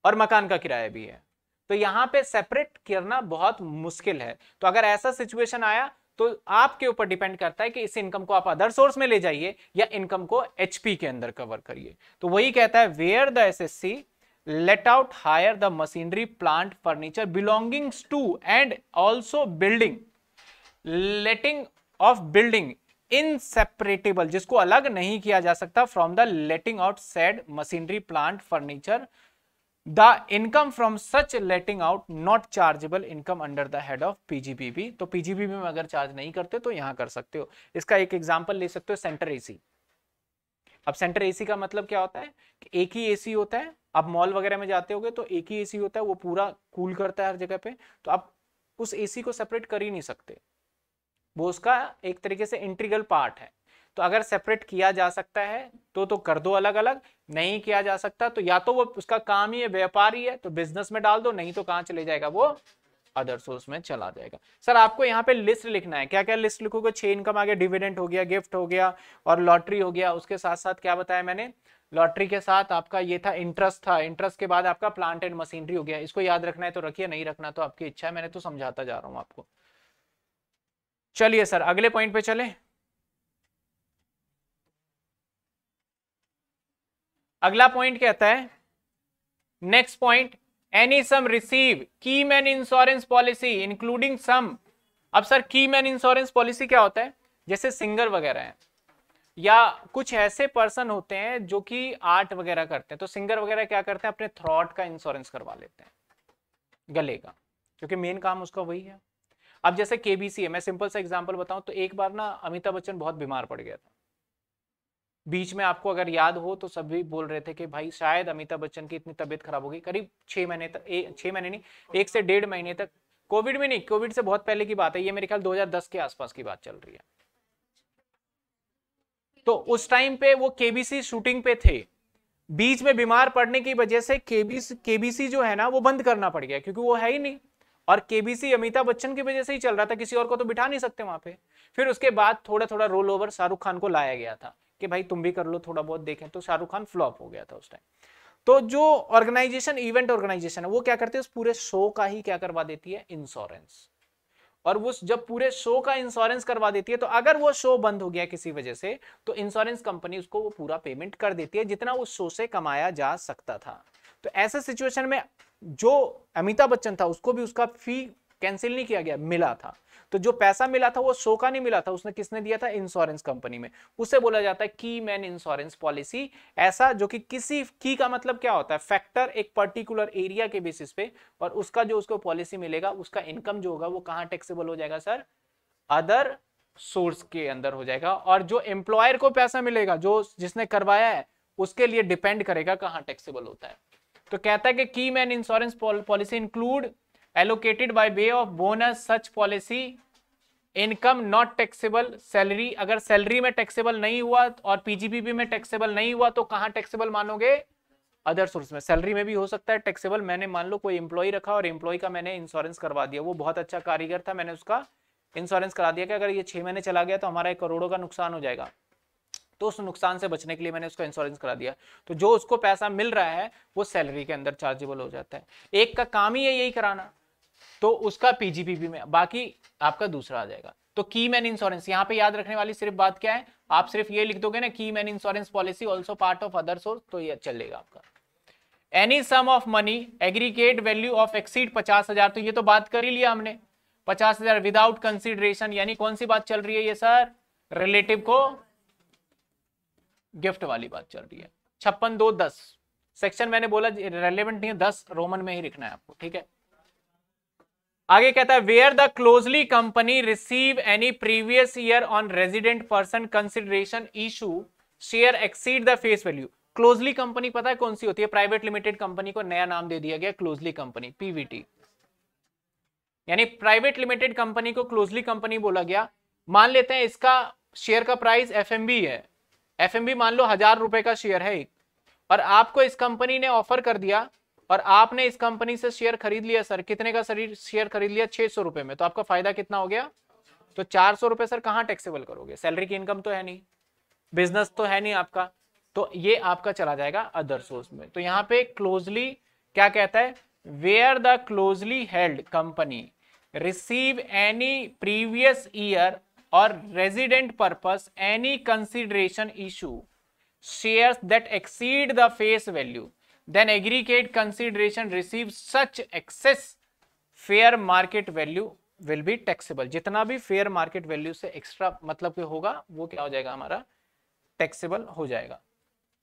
Speaker 1: और मकान का किराया भी है तो यहां पे सेपरेट करना बहुत मुश्किल है तो अगर ऐसा सिचुएशन आया तो आपके ऊपर डिपेंड करता है कि इस इनकम को आप अदर सोर्स में ले जाइए या इनकम को एचपी के अंदर कवर करिए तो वही कहता है where the as assessee let out hire the machinery plant furniture belonging to and also building letting of building inseparable जिसको अलग नहीं किया जा सकता from the letting out said machinery plant furniture the income from such letting out not chargeable income under the head of PGBB तो PGBB में अगर charge नहीं करते तो यहां कर सकते हो इसका एक एग्जाम्पल ले सकते हो सेंटर एसी अब सेंटर एसी का मतलब क्या होता है कि एक ही एसी होता है आप मॉल वगैरह में जाते होगे तो एक ही एसी होता है वो पूरा कूल करता है हर जगह पे तो आप उस एसी को सेपरेट कर ही नहीं सकते वो उसका एक तरीके से इंट्रीगल पार्ट है तो अगर सेपरेट किया जा सकता है तो तो कर दो अलग अलग नहीं किया जा सकता तो या तो वो उसका काम ही है व्यापार ही है तो बिजनेस में डाल दो नहीं तो कहां चले जाएगा वो अदर सोर्स में चला जाएगा सर आपको यहाँ पे लिस्ट लिखना है क्या क्या लिस्ट लिखोगे छह इनकम आ गया डिविडेंट हो गया गिफ्ट हो गया और लॉटरी हो गया उसके साथ साथ क्या बताया मैंने लॉटरी के साथ आपका ये था इंटरेस्ट था इंटरेस्ट के बाद आपका प्लांट एंड मशीनरी हो गया इसको याद रखना है तो रखिए नहीं रखना तो आपकी इच्छा है मैंने तो समझाता जा रहा हूं आपको चलिए सर अगले पॉइंट पे चले अगला पॉइंट कहता है next point any sum receive key man insurance policy including sum अब सर की मैन इंश्योरेंस पॉलिसी क्या होता है जैसे सिंगर वगैरह है या कुछ ऐसे पर्सन होते हैं जो कि आर्ट वगैरह करते हैं तो सिंगर वगैरह क्या करते हैं अपने थ्रॉट का इंश्योरेंस करवा लेते हैं गले का क्योंकि मेन काम उसका वही है अब जैसे केबीसी है मैं सिंपल सा एग्जांपल बताऊं तो एक बार ना अमिताभ बच्चन बहुत बीमार पड़ गया था बीच में आपको अगर याद हो तो सभी बोल रहे थे कि भाई शायद अमिताभ बच्चन की इतनी तबीयत खराब हो गई करीब छह महीने तक छह महीने नहीं एक से डेढ़ महीने तक कोविड में नहीं कोविड से बहुत पहले की बात है ये मेरे ख्याल 2010 के आसपास की बात चल रही है तो उस टाइम पे वो केबीसी शूटिंग पे थे बीच में बीमार पड़ने की वजह से केबीसी केबीसी जो है ना वो बंद करना पड़ गया क्योंकि वो है ही नहीं और केबीसी अमिताभ बच्चन की वजह से ही चल रहा था किसी और को तो बिठा नहीं सकते वहां पे फिर उसके बाद थोड़ा थोड़ा रोल ओवर शाहरुख खान को लाया गया था कि भाई तुम भी कर लो थोड़ा बहुत देखें तो शाहरुख खान फ्लॉप हो गया था उस टाइम तो जो ऑर्गेनाइजेशन इवेंट ऑर्गेनाइजेशन है वो क्या करती है उस पूरे शो का ही क्या करवा देती है इंश्योरेंस और वो जब पूरे शो का इंश्योरेंस करवा देती है तो अगर वो शो बंद हो गया किसी वजह से तो इंश्योरेंस कंपनी उसको वो पूरा पेमेंट कर देती है जितना उस शो से कमाया जा सकता था तो ऐसे सिचुएशन में जो अमिताभ बच्चन था उसको भी उसका फी कैंसिल नहीं किया गया मिला था तो जो पैसा मिला था वो सो का नहीं मिला था उसने किसने दिया था इंश्योरेंस कंपनी में उसे बोला जाता है की मैन इंश्योरेंस पॉलिसी ऐसा जो कि किसी की का मतलब क्या होता है फैक्टर एक पर्टिकुलर एरिया के बेसिस पे और उसका जो उसको पॉलिसी मिलेगा उसका इनकम जो होगा वो कहाँ टैक्सेबल हो जाएगा सर अदर सोर्स के अंदर हो जाएगा और जो एम्प्लॉयर को पैसा मिलेगा जो जिसने करवाया है उसके लिए डिपेंड करेगा कहाँ टैक्सेबल होता है तो कहता है कि key man insurance policy include allocated by way of bonus such policy income not taxable salary अगर सैलरी में टैक्सेबल नहीं हुआ और पीजीपीबी में टैक्सेबल नहीं हुआ तो कहाँ टैक्सेबल मानोगे अदर सोर्स में सैलरी में भी हो सकता है टैक्सेबल मैंने मान लो कोई एम्प्लॉय रखा और एम्प्लॉय का मैंने इंश्योरेंस करवा दिया वो बहुत अच्छा कारीगर था मैंने उसका इंश्योरेंस करा दिया कि अगर ये छः महीने चला गया तो हमारा एक करोड़ों का नुकसान हो जाएगा तो उस नुकसान से बचने के लिए मैंने उसका इंश्योरेंस करा दिया तो जो उसको पैसा मिल रहा है वो सैलरी के अंदर चार्जेबल हो जाता है एक का काम ही है यही कराना तो उसका पीजीपीपी में बाकी आपका दूसरा आ जाएगा तो की मैन इंश्योरेंस यहाँ पे याद रखने वाली सिर्फ बात क्या है आप सिर्फ ये लिख दोगे ना key man insurance policy also part of other source तो ये चलेगा आपका any sum of money aggregate value of exceed पचास हजार तो ये तो बात कर ही लिया हमने पचास हजार विदाउट कंसिडरेशन यानी कौन सी बात चल रही है ये सर रिलेटिव को गिफ्ट वाली बात चल रही है छप्पन दो दस सेक्शन मैंने बोला रेलिवेंट नहीं है दस रोमन में ही लिखना है आपको ठीक है आगे कहता है where the closely company receive any previous year on resident person consideration issue share exceed the face value closely company पता है कौन सी होती है प्राइवेट लिमिटेड कंपनी को नया नाम दे दिया गया क्लोजली कंपनी पीवीटी यानी प्राइवेट लिमिटेड कंपनी को क्लोजली कंपनी बोला गया मान लेते हैं इसका शेयर का प्राइस एफ है एफ मान लो हजार रुपए का शेयर है एक और आपको इस कंपनी ने ऑफर कर दिया और आपने इस कंपनी से शेयर खरीद लिया सर कितने का सर शेयर खरीद लिया छह सौ रुपए में तो आपका फायदा कितना हो गया तो चार सौ रुपए सर कहाँ टैक्सेबल करोगे सैलरी की इनकम तो है नहीं बिजनेस तो है नहीं आपका तो ये आपका चला जाएगा अदर सोर्स में तो यहाँ पे क्लोजली क्या कहता है where the closely held company receive any previous year और resident purpose any consideration issue share that exceed the face value then aggregate consideration received such excess fair market value will be taxable जितना भी fair market value से extra मतलब के होगा वो क्या हो जाएगा हमारा taxable हो जाएगा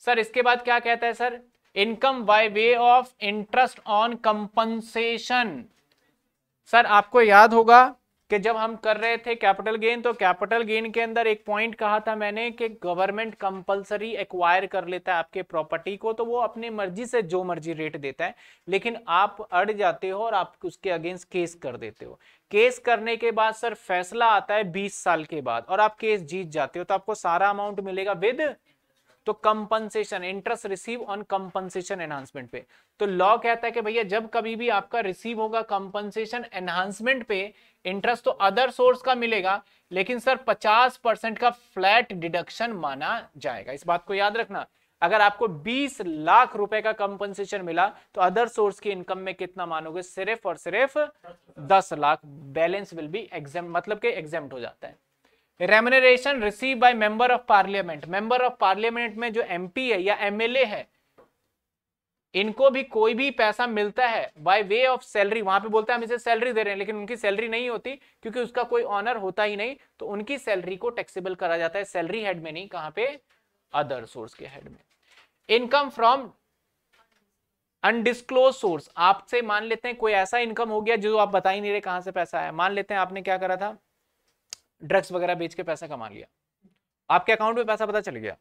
Speaker 1: सर इसके बाद क्या कहता है sir income by way of interest on compensation sir आपको याद होगा कि जब हम कर रहे थे कैपिटल गेन तो कैपिटल गेन के अंदर एक पॉइंट कहा था मैंने कि गवर्नमेंट कंपलसरी एक्वायर कर लेता है आपके प्रॉपर्टी को तो वो अपनी मर्जी से जो मर्जी रेट देता है लेकिन आप अड़ जाते हो और आप उसके अगेंस्ट केस कर देते हो केस करने के बाद सर फैसला आता है बीस साल के बाद और आप केस जीत जाते हो तो आपको सारा अमाउंट मिलेगा विद तो compensation interest receive on compensation enhancement पे तो लॉ कहता है कि भैया जब कभी भी आपका रिसीव होगा कंपनसेशन एनहांसमेंट पे इंटरेस्ट तो अदर सोर्स का मिलेगा लेकिन सर 50 परसेंट का फ्लैट डिडक्शन माना जाएगा इस बात को याद रखना अगर आपको 20 लाख रुपए का कंपनसेशन मिला तो अदर सोर्स की इनकम में कितना मानोगे सिर्फ और सिर्फ 10 lakh balance will be exempt मतलब के एग्जाम हो जाता है remuneration receive by member of parliament member of parliament में जो एमपी है या एमएलए है इनको भी कोई भी पैसा मिलता है बाय वे ऑफ सैलरी वहां पे बोलते हैं हम इसे सैलरी दे रहे हैं लेकिन उनकी सैलरी नहीं होती क्योंकि उसका कोई ऑनर होता ही नहीं तो उनकी सैलरी को टैक्सेबल करा जाता है सैलरी हेड में नहीं कहां पे अदर सोर्स के हेड में इनकम फ्रॉम अनडिस्क्लोज सोर्स आपसे मान लेते हैं कोई ऐसा इनकम हो गया जो आप बता ही नहीं रहे कहां से पैसा आया मान लेते हैं आपने क्या करा था ड्रग्स वगैरह बेच के पैसा कमा लिया आपके अकाउंट में पैसा पता चल गया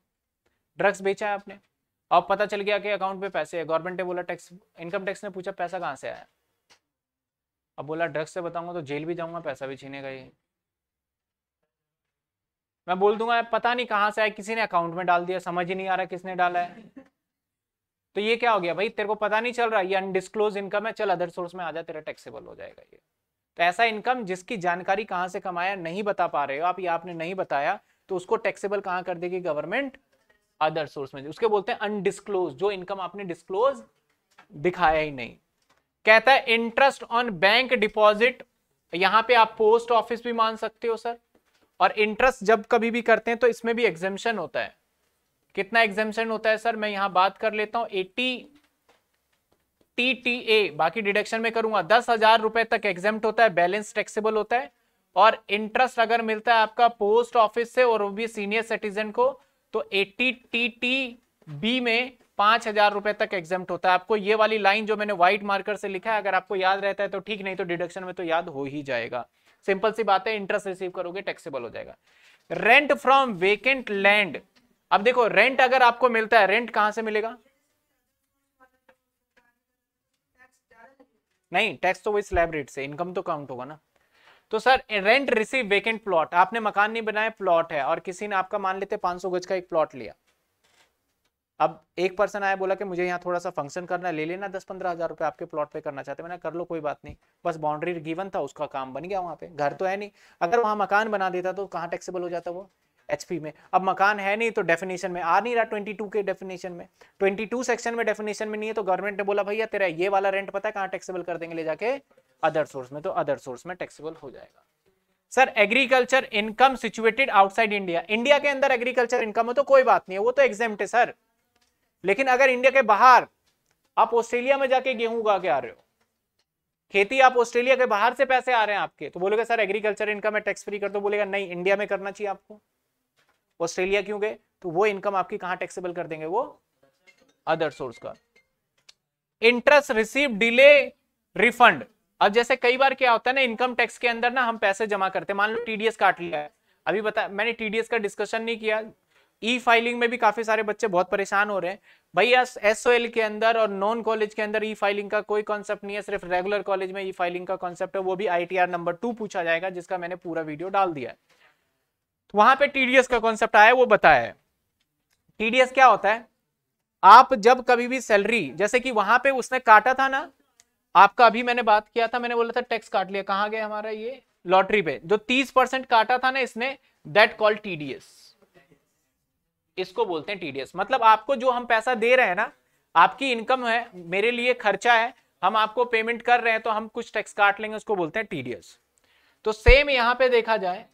Speaker 1: ड्रग्स बेचा है आपने अब पता चल गया कि अकाउंट में पैसे है गवर्नमेंट ने बोला टैक्स इनकम टैक्स ने पूछा पैसा कहाँ से आया अब बोला ड्रग्स से बताऊंगा तो जेल भी जाऊंगा पैसा भी छीनेगा ये मैं बोल दूंगा पता नहीं कहाँ से आया किसी ने अकाउंट में डाल दिया समझ ही नहीं आ रहा किसने डाला है तो ये क्या हो गया भाई तेरे को पता नहीं चल रहा ये अनडिस्क्लोज इनकम है चल अदर सोर्स में आ जाए तेरा टैक्सेबल हो जाएगा ये तो ऐसा इनकम जिसकी जानकारी कहां से कमाया नहीं बता पा रहे हो आप ये आपने नहीं बताया तो उसको टैक्सेबल कहां कर देगी गवर्नमेंट अदर सोर्स में उसके बोलते हैं अनडिस्क्लोज जो इनकम आपने डिस्क्लोज दिखाया ही नहीं कहता है इंटरेस्ट ऑन बैंक डिपॉजिट यहां पे आप पोस्ट ऑफिस भी मान सकते हो सर और इंटरेस्ट जब कभी भी करते हैं तो इसमें भी एग्जेम्पन होता है कितना एग्जेपन होता है सर मैं यहां बात कर लेता हूं एट्टी टीटीए बाकी डिडक्शन में करूंगा दस हजार रुपए तक एग्जाम होता है बैलेंस टैक्सेबल होता है और इंटरेस्ट अगर मिलता है आपका पोस्ट ऑफिस से और वो भी सीनियर सिटीजन को तो एटी टी टी बी में पांच हजार रुपए तक एग्जाम होता है आपको ये वाली लाइन जो मैंने व्हाइट मार्कर से लिखा है अगर आपको याद रहता है तो ठीक नहीं तो डिडक्शन में तो याद हो ही जाएगा सिंपल सी बात है इंटरेस्ट रिसीव करोगे टैक्सेबल हो जाएगा रेंट फ्रॉम वेकेंट लैंड अब देखो रेंट अगर आपको मिलता है रेंट कहां से मिलेगा नहीं टैक्स तो वही स्लैब रेट से इनकम तो काउंट होगा ना तो sir rent receive vacant plot आपने मकान नहीं बनाया प्लॉट है और किसी ने आपका मान लेते 500 गज का एक प्लॉट लिया अब एक पर्सन आया बोला कि मुझे यहाँ थोड़ा सा फंक्शन करना है ले लेना दस पंद्रह हजार रुपये आपके प्लॉट पे करना चाहते मैंने कर लो कोई बात नहीं बस बाउंड्री गिवन था उसका काम बन गया वहां पे घर तो है नहीं अगर वहां मकान बना देता तो कहाँ टैक्सेबल हो जाता वो एचपी में अब मकान है नहीं तो डेफिनेशन में आ नहीं रहा 22 के डेफिनेशन में 22 सेक्शन में डेफिनेशन में नहीं है तो गवर्नमेंट ने बोला भैया तेरा ये वाला रेंट पता है कहाँ टैक्सेबल कर देंगे ले जाके अदर सोर्स में तो अदर सोर्स में टैक्सेबल हो जाएगा sir agriculture income situated outside India India के अंदर एग्रीकल्चर इनकम हो तो कोई बात नहीं है वो तो एग्जाम है सर लेकिन अगर इंडिया के बाहर आप ऑस्ट्रेलिया में जाके गेहूं उगा के आ रहे हो खेती आप ऑस्ट्रेलिया के बाहर से पैसे आ रहे हैं आपके तो बोलोगे सर एग्रीकल्चर इनकम है टैक्स फ्री कर दो तो बोलेगा नहीं इंडिया में करना चाहिए आपको ऑस्ट्रेलिया क्यों गए तो वो इनकम आपकी कहां टैक्सेबल कर देंगे वो अदर सोर्स का इंटरेस्ट रिसीव डिले रिफंड अब जैसे कई बार क्या होता है ना इनकम टैक्स के अंदर ना हम पैसे जमा करते मान लो टीडीएस काट लिया है अभी बता मैंने टीडीएस का डिस्कशन नहीं किया ई फाइलिंग में भी काफी सारे बच्चे बहुत परेशान हो रहे हैं भैया एस के अंदर और नॉन कॉलेज के अंदर ई फाइलिंग का कोई कॉन्सेप्ट नहीं है सिर्फ रेगुलर कॉलेज में ई फाइलिंग का कॉन्सेप्ट है वो भी आई नंबर टू पूछा जाएगा जिसका मैंने पूरा वीडियो डाल दिया है वहां पे टीडीएस का कॉन्सेप्ट आया वो बताया टीडीएस क्या होता है आप जब कभी भी सैलरी जैसे कि वहां पे उसने काटा था ना आपका अभी मैंने बात किया था मैंने बोला था टैक्स काट लिया कहा गया हमारा ये लॉटरी पे जो तीस परसेंट काटा था ना इसने दैट कॉल टीडीएस इसको बोलते हैं टीडीएस मतलब आपको जो हम पैसा दे रहे हैं ना आपकी इनकम है मेरे लिए खर्चा है हम आपको पेमेंट कर रहे हैं तो हम कुछ टैक्स काट लेंगे उसको बोलते हैं टीडीएस तो सेम यहां पे देखा जाए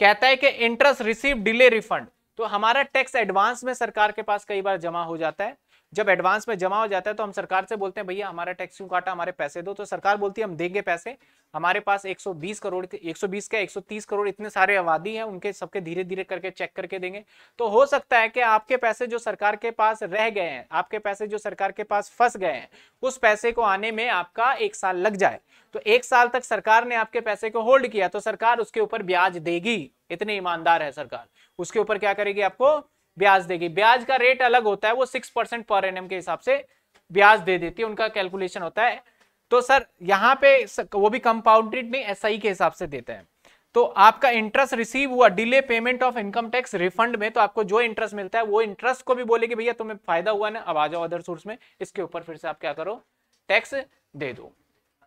Speaker 1: कहता है कि इंटरेस्ट रिसीव डिले रिफंड तो हमारा टैक्स एडवांस में सरकार के पास कई बार जमा हो जाता है जब एडवांस में जमा हो जाता है तो हम सरकार से बोलते हैं भैया हमारा टैक्स क्यों काटा हमारे पैसे दो तो सरकार बोलती है हम देंगे पैसे हमारे पास 120 करोड़ 120 के 130 करोड़ इतने सारे आबादी है उनके सबके धीरे धीरे करके चेक करके देंगे तो हो सकता है कि आपके पैसे जो सरकार के पास रह गए हैं आपके पैसे जो सरकार के पास फंस गए हैं उस पैसे को आने में आपका एक साल लग जाए तो एक साल तक सरकार ने आपके पैसे को होल्ड किया तो सरकार उसके ऊपर ब्याज देगी इतने ईमानदार है सरकार उसके ऊपर क्या करेगी आपको ब्याज देगी ब्याज का रेट अलग होता है वो सिक्स परसेंट पर एन के हिसाब से ब्याज दे देती है उनका कैलकुलेशन होता है तो सर यहाँ पे वो भी कंपाउंडेड नहीं एस के हिसाब से देते हैं तो आपका इंटरेस्ट रिसीव हुआ delay payment of income tax refund में तो आपको जो इंटरेस्ट मिलता है वो इंटरेस्ट को भी बोले कि भैया तुम्हें फायदा हुआ ना अब आ जाओ अदर सोर्स में इसके ऊपर फिर से आप क्या करो टैक्स दे दो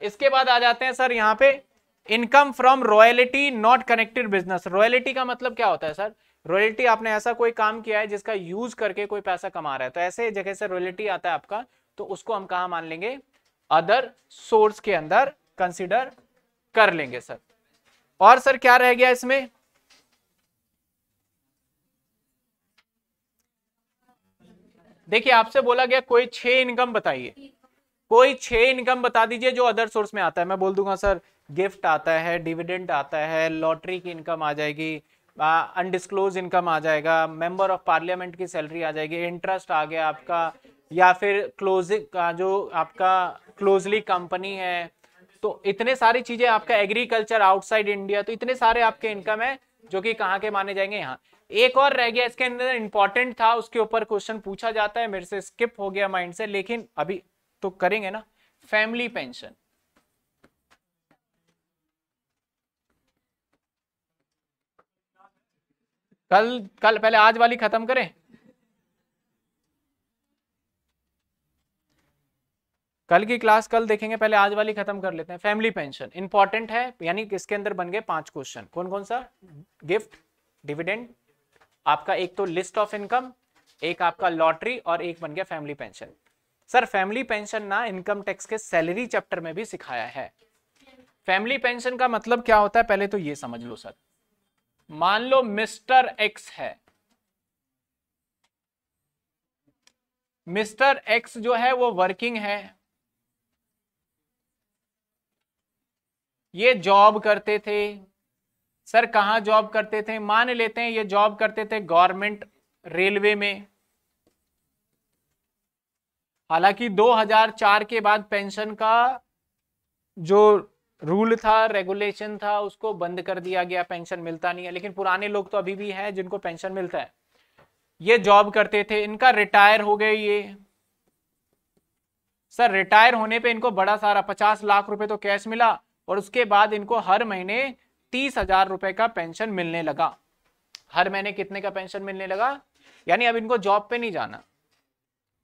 Speaker 1: इसके बाद आ जाते हैं सर यहाँ पे income from royalty not connected business royalty का मतलब क्या होता है सर रॉयल्टी आपने ऐसा कोई काम किया है जिसका यूज करके कोई पैसा कमा रहा है तो ऐसे जगह से रॉयल्टी आता है आपका तो उसको हम कहा मान लेंगे अदर सोर्स के अंदर कंसिडर कर लेंगे सर और सर क्या रह गया इसमें देखिए आपसे बोला गया कोई छह इनकम बताइए कोई छह इनकम बता दीजिए जो अदर सोर्स में आता है मैं बोल दूंगा सर गिफ्ट आता है डिविडेंड आता है लॉटरी की इनकम आ जाएगी अनडिसक्लोज इनकम आ जाएगा मेंबर ऑफ पार्लियामेंट की सैलरी आ जाएगी इंटरेस्ट आ गया आपका या फिर क्लोजिंग जो आपका क्लोजली कंपनी है तो इतने सारी चीजें आपका एग्रीकल्चर आउटसाइड इंडिया तो इतने सारे आपके इनकम है जो कि कहाँ के माने जाएंगे यहाँ एक और रह गया इसके अंदर इंपॉर्टेंट था उसके ऊपर क्वेश्चन पूछा जाता है मेरे से स्किप हो गया माइंड से लेकिन अभी तो करेंगे ना फैमिली पेंशन कल कल पहले आज वाली खत्म करें कल की क्लास कल देखेंगे पहले आज वाली खत्म कर लेते हैं फैमिली पेंशन इंपॉर्टेंट है यानी इसके अंदर बन गए पांच क्वेश्चन कौन कौन सा गिफ्ट डिविडेंड आपका एक तो लिस्ट ऑफ इनकम एक आपका लॉटरी और एक बन गया family pension sir family pension ना इनकम टैक्स के सैलरी चैप्टर में भी सिखाया है फैमिली पेंशन का मतलब क्या होता है पहले तो ये समझ लो सर मान लो मिस्टर एक्स है मिस्टर एक्स जो है वो वर्किंग है ये जॉब करते थे सर कहाँ जॉब करते थे मान लेते हैं ये जॉब करते थे गवर्नमेंट रेलवे में हालांकि 2004 के बाद पेंशन का जो रूल था रेगुलेशन था उसको बंद कर दिया गया पेंशन मिलता नहीं है लेकिन पुराने लोग तो अभी भी हैं जिनको पेंशन मिलता है ये जॉब करते थे इनका रिटायर हो गए ये सर रिटायर होने पे इनको बड़ा सारा पचास लाख रुपए तो कैश मिला और उसके बाद इनको हर महीने तीस हजार रुपए का पेंशन मिलने लगा हर महीने कितने का पेंशन मिलने लगा यानी अब इनको जॉब पे नहीं जाना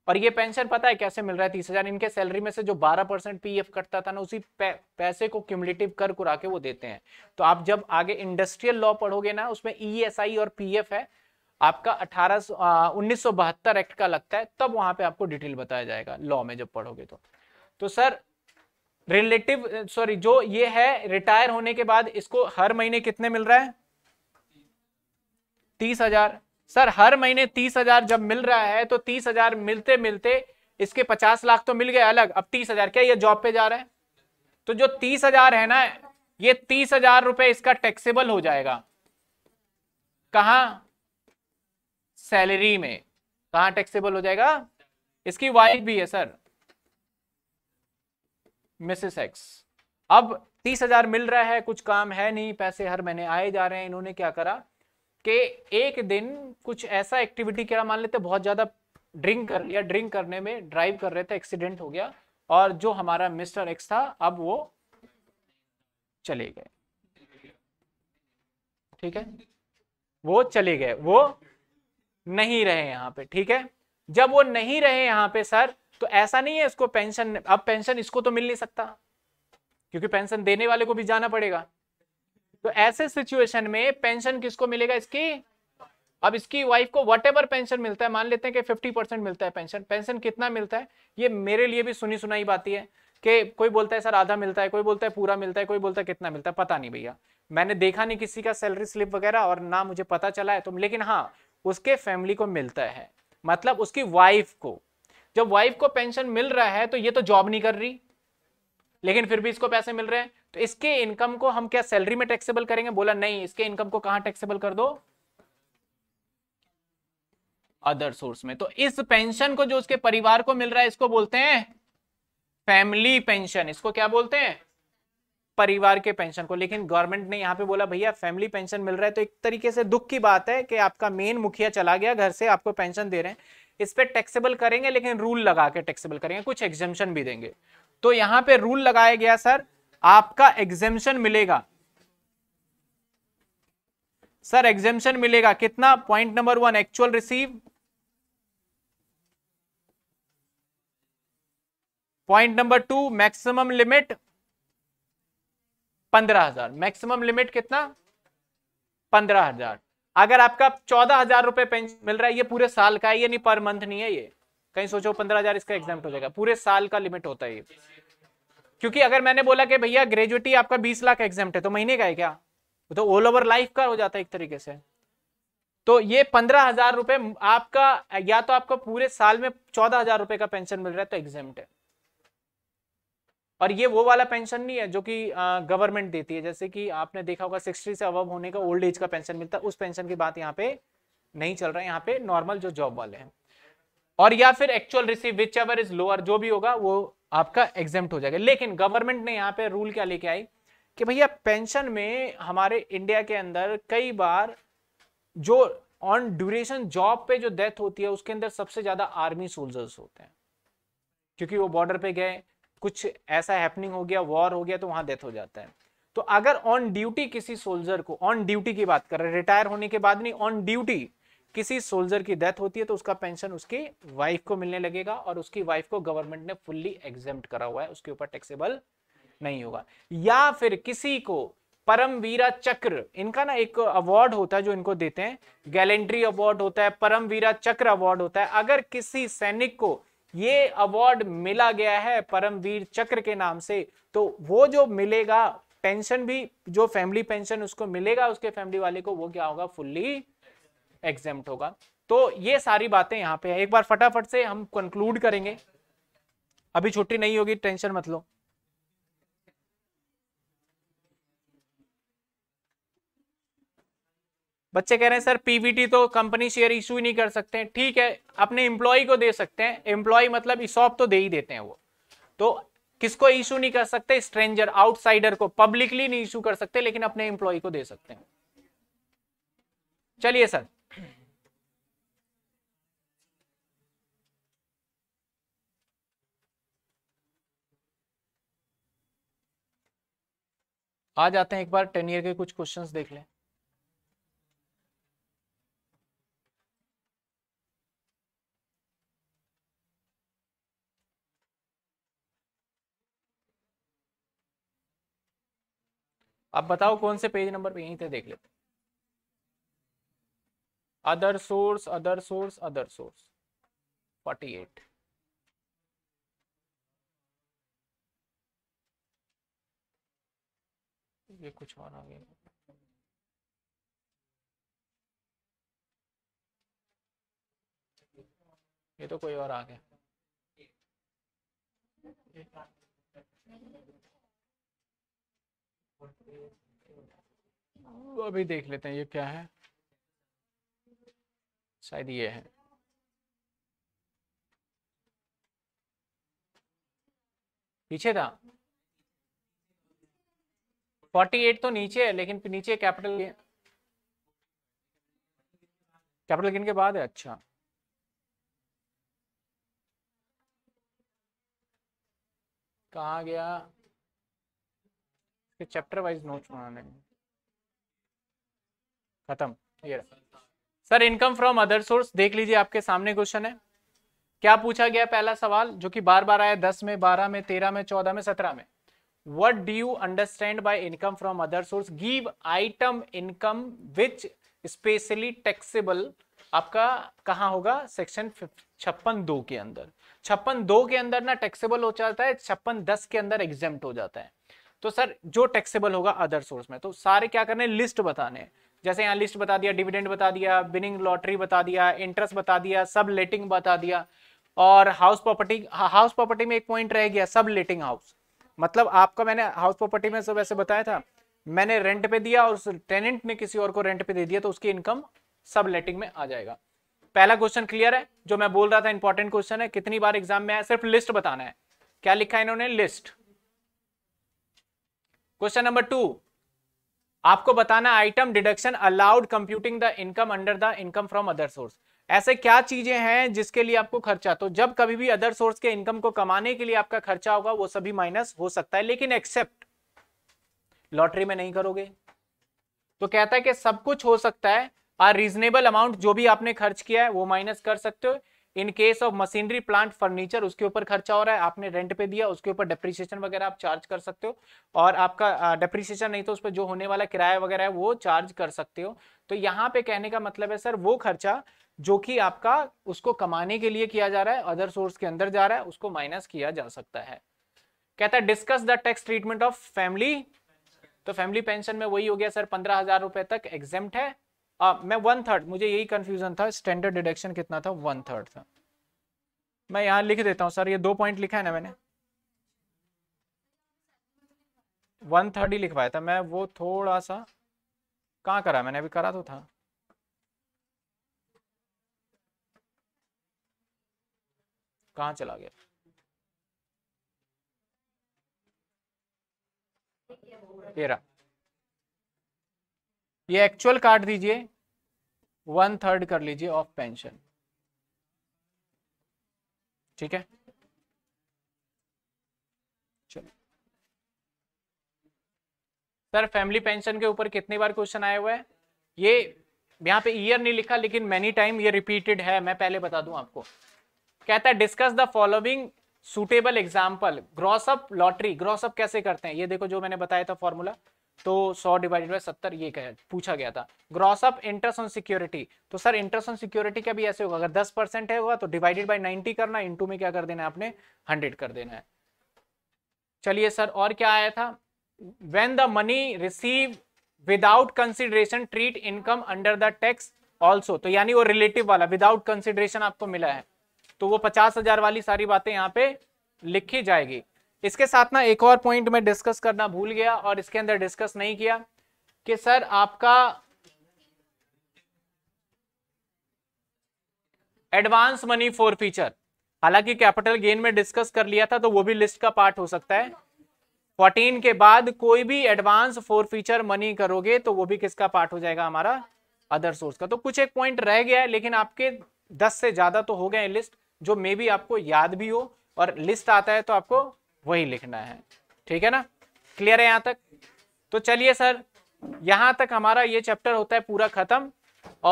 Speaker 1: और ये पेंशन पता है कैसे मिल रहा है तीस हजार इनके सैलरी में से जो बारह परसेंट पी e कटता था ना उसी पैसे को क्यूमलेटिव कर कुरा के वो देते हैं तो आप जब आगे इंडस्ट्रियल लॉ पढ़ोगे ना उसमें ई e और पी e है आपका अठारह उन्नीस एक्ट का लगता है तब वहां पे आपको डिटेल बताया जाएगा लॉ में जब पढ़ोगे तो तो सर रिलेटिव सॉरी जो ये है रिटायर होने के बाद इसको हर महीने कितने मिल रहा है तीस हजार सर हर महीने तीस हजार जब मिल रहा है तो तीस हजार मिलते मिलते इसके पचास लाख तो मिल गए अलग अब तीस हजार क्या ये जॉब पे जा रहा है तो जो तीस हजार है ना ये तीस हजार रुपए इसका टैक्सेबल हो जाएगा कहा सैलरी में कहा टैक्सेबल हो जाएगा इसकी वाइफ भी है सर मिसेस एक्स अब तीस हजार मिल रहा है कुछ काम है नहीं पैसे हर महीने आए जा रहे हैं इन्होंने क्या करा कि एक दिन कुछ ऐसा एक्टिविटी क्या मान लेते बहुत ज़्यादा ड्रिंक कर लिया ड्रिंक करने में ड्राइव कर रहे थे एक्सीडेंट हो गया और जो हमारा मिस्टर एक्स था अब वो चले गए ठीक है वो चले गए वो नहीं रहे यहाँ पे ठीक है जब वो नहीं रहे यहाँ पे सर तो ऐसा नहीं है इसको पेंशन अब पेंशन इसको तो मिल नहीं सकता क्योंकि पेंशन देने वाले को भी जाना पड़ेगा तो ऐसे सिचुएशन में पेंशन किसको मिलेगा इसकी अब इसकी वाइफ को वट पेंशन मिलता है मान लेते हैं कि फिफ्टी परसेंट मिलता है पेंशन पेंशन कितना मिलता है ये मेरे लिए भी सुनी सुनाई बात है कि कोई बोलता है सर आधा मिलता है कोई बोलता है पूरा मिलता है कोई बोलता है कितना मिलता है पता नहीं भैया मैंने देखा नहीं किसी का सैलरी स्लिप वगैरह और ना मुझे पता चला है तो लेकिन हाँ उसके फैमिली को मिलता है मतलब उसकी वाइफ को जब वाइफ को पेंशन मिल रहा है तो ये तो जॉब नहीं कर रही लेकिन फिर भी इसको पैसे मिल रहे हैं तो इसके इनकम को हम क्या सैलरी में टैक्सेबल करेंगे बोला नहीं इसके इनकम को कहा टैक्सेबल कर दो अदर सोर्स में तो इस पेंशन को जो उसके परिवार को मिल रहा है इसको बोलते हैं फैमिली पेंशन इसको क्या बोलते हैं परिवार के पेंशन को लेकिन गवर्नमेंट ने यहां पे बोला भैया फैमिली पेंशन मिल रहा है तो एक तरीके से दुख की बात है कि आपका मेन मुखिया चला गया घर से आपको पेंशन दे रहे हैं इस पर टैक्सेबल करेंगे लेकिन रूल लगा के टैक्सेबल करेंगे कुछ एग्जेंशन भी देंगे तो यहां पे रूल लगाया गया सर आपका एग्जेम्शन मिलेगा सर एग्जेम्शन मिलेगा कितना point number one actual receive point number two maximum limit पंद्रह हजार मैक्सिमम लिमिट कितना पंद्रह हजार अगर आपका चौदह हजार रुपए पेंशन मिल रहा है ये पूरे साल का है ये नहीं पर मंथ नहीं है ये कहीं सोचो पंद्रह हजार इसका एग्जाम हो जाएगा पूरे साल का लिमिट होता है ये क्योंकि अगर मैंने बोला कि भैया ग्रेजुएटी आपका बीस लाख एग्जाम है तो महीने का है क्या तो ऑल ओवर लाइफ का हो जाता है एक तरीके से तो ये पंद्रह हजार रुपए आपका या तो आपका पूरे साल में चौदह हजार रुपए का पेंशन मिल रहा है तो एग्जाम है और ये वो वाला पेंशन नहीं है जो कि गवर्नमेंट देती है जैसे कि आपने देखा होगा सिक्सटी से अवब होने का ओल्ड एज का पेंशन मिलता है उस पेंशन की बात यहाँ पे नहीं चल रहा है यहाँ पे नॉर्मल जो जॉब वाले हैं और या फिर actual receive whichever is lower जो भी होगा वो आपका एग्जेम हो जाएगा लेकिन गवर्नमेंट ने यहाँ पे रूल क्या लेके आई कि भैया पेंशन में हमारे इंडिया के अंदर कई बार जो ऑन ड्यूरेशन जॉब पे जो डेथ होती है उसके अंदर सबसे ज्यादा आर्मी सोल्जर्स होते हैं क्योंकि वो बॉर्डर पे गए कुछ ऐसा हैपनिंग हो गया वॉर हो गया तो वहां डेथ हो जाता है तो अगर ऑन ड्यूटी किसी सोल्जर को ऑन ड्यूटी की बात कर रहे हैं रिटायर होने के बाद नहीं ऑन ड्यूटी किसी सोल्जर की डेथ होती है तो उसका पेंशन उसकी वाइफ को मिलने लगेगा और उसकी वाइफ को गवर्नमेंट ने फुल्ली एग्जाम करा हुआ है उसके ऊपर टैक्सेबल नहीं होगा या फिर किसी को परमवीरा चक्र इनका ना एक अवार्ड होता है जो इनको देते हैं गैलेंट्री अवार्ड होता है परमवीरा चक्र अवार्ड होता है अगर किसी सैनिक को ये अवार्ड मिला गया है परमवीर चक्र के नाम से तो वो जो मिलेगा पेंशन भी जो फैमिली पेंशन उसको मिलेगा उसके फैमिली वाले को वो क्या होगा फुल्ली एग्जाम होगा तो ये सारी बातें यहाँ पे है एक बार फटाफट से हम कंक्लूड करेंगे अभी छुट्टी नहीं होगी टेंशन मत लो बच्चे कह रहे हैं सर पीवीटी तो कंपनी शेयर इशू ही नहीं कर सकते हैं ठीक है अपने एम्प्लॉय को दे सकते हैं एम्प्लॉय मतलब इसॉप तो दे ही देते हैं वो तो किसको इशू नहीं कर सकते स्ट्रेंजर आउटसाइडर को पब्लिकली नहीं इशू कर सकते लेकिन अपने एम्प्लॉय को दे सकते हैं चलिए सर आ जाते हैं एक बार टेन ईयर के कुछ क्वेश्चंस देख लें आप बताओ कौन से पेज नंबर पे यहीं थे देख लेते other source other source other source 48 ये कुछ और आ गया ये तो कोई और आ गया अभी देख लेते हैं ये क्या है शायद ये है पीछे था फोर्टी एट तो नीचे है लेकिन नीचे कैपिटल कैपिटल गेन के बाद है अच्छा कहा गया चैप्टर वाइज नोट्स बनाने खत्म ये sir income from other source देख लीजिए आपके सामने क्वेश्चन है क्या पूछा गया पहला सवाल जो कि बार बार आया दस में बारह में तेरह में चौदह में सत्रह में what do you understand by income from other source give item income which specially taxable आपका कहा होगा सेक्शन छप्पन दो के अंदर छप्पन दो के अंदर ना टैक्सेबल हो जाता है छप्पन दस के अंदर एग्जाम हो जाता है तो सर जो टैक्सेबल होगा अदर सोर्स में तो सारे क्या करने लिस्ट बताने जैसे यहाँ लिस्ट बता दिया डिविडेंड बता दिया विनिंग लॉटरी बता दिया इंटरेस्ट बता दिया सब लेटिंग बता दिया और हाउस प्रॉपर्टी हाउस प्रॉपर्टी में एक पॉइंट रह गया सब लेटिंग हाउस मतलब आपको मैंने हाउस प्रॉपर्टी में वैसे बताया था मैंने रेंट पे दिया और उस टेनेंट ने किसी और को रेंट पे दे दिया तो उसकी इनकम सब लेटिंग में आ जाएगा पहला क्वेश्चन क्लियर है जो मैं बोल रहा था इंपॉर्टेंट क्वेश्चन है कितनी बार एग्जाम में आया सिर्फ लिस्ट बताना है क्या लिखा है इन्होंने लिस्ट क्वेश्चन नंबर टू आपको बताना item deduction allowed computing the income under the income from other source ऐसे क्या चीजें हैं जिसके लिए आपको खर्चा तो जब कभी भी अदर सोर्स के इनकम को कमाने के लिए आपका खर्चा होगा वो सभी माइनस हो सकता है लेकिन एक्सेप्ट लॉटरी में नहीं करोगे तो कहता है कि सब कुछ हो सकता है और रीजनेबल अमाउंट जो भी आपने खर्च किया है वो माइनस कर सकते हो in case of machinery plant furniture उसके ऊपर खर्चा हो रहा है आपने रेंट पे दिया उसके ऊपर डेप्रिसिएशन वगैरह आप चार्ज कर सकते हो और आपका डेप्रिसिएशन नहीं तो उस पर जो होने वाला किराया वगैरह है वो चार्ज कर सकते हो तो यहाँ पे कहने का मतलब है सर वो खर्चा जो कि आपका उसको कमाने के लिए किया जा रहा है अदर सोर्स के अंदर जा रहा है उसको माइनस किया जा सकता है कहता है discuss the tax treatment of family तो फैमिली पेंशन में वही हो गया सर पंद्रह हजार रुपए तक एग्जाम है आ, मैं वन थर्ड मुझे यही कंफ्यूजन था स्टैंडर्ड डिडक्शन कितना था वन थर्ड था मैं यहां लिख देता हूँ सर ये दो पॉइंट लिखा है ना मैंने वन थर्ड ही लिखवाया था मैं वो थोड़ा सा कहाँ करा मैंने अभी करा तो था कहाँ चला गया तेरा ये एक्चुअल काट दीजिए वन थर्ड कर लीजिए ऑफ पेंशन ठीक है चलो सर फैमिली पेंशन के ऊपर कितनी बार क्वेश्चन आया हुआ है ये यहाँ पे ईयर नहीं लिखा लेकिन मेनी टाइम ये रिपीटेड है मैं पहले बता दूं आपको कहता है discuss the following suitable example gross up lottery gross up कैसे करते हैं ये देखो जो मैंने बताया था फॉर्मूला तो 100 डिवाइडेड बाय 70 ये कह, पूछा गया था ग्रॉसअप इंटरेस्ट ऑन सिक्योरिटी तो सर इंटरेस्ट ऑन सिक्योरिटी का भी ऐसे होगा अगर 10 परसेंट है होगा तो डिवाइडेड बाय 90 करना इंटू में क्या कर देना है आपने 100 कर देना है चलिए सर और क्या आया था when the money receive without consideration treat income under the tax also तो यानी वो रिलेटिव वाला विदाउट कंसिडरेशन आपको मिला है तो वो पचास हजार वाली सारी बातें यहाँ पे लिखी जाएगी इसके साथ ना एक और पॉइंट मैं डिस्कस करना भूल गया और इसके अंदर डिस्कस नहीं किया कि सर आपका एडवांस मनी फॉर फ्यूचर हालांकि कैपिटल गेन में डिस्कस कर लिया था तो वो भी लिस्ट का पार्ट हो सकता है फोर्टीन के बाद कोई भी एडवांस फॉर फ्यूचर मनी करोगे तो वो भी किसका पार्ट हो जाएगा हमारा अदर सोर्स का तो कुछ एक पॉइंट रह गया है लेकिन आपके दस से ज्यादा तो हो गए लिस्ट जो मे बी आपको याद भी हो और लिस्ट आता है तो आपको वही लिखना है ठीक है ना क्लियर है यहाँ तक तो चलिए सर यहाँ तक हमारा ये चैप्टर होता है पूरा खत्म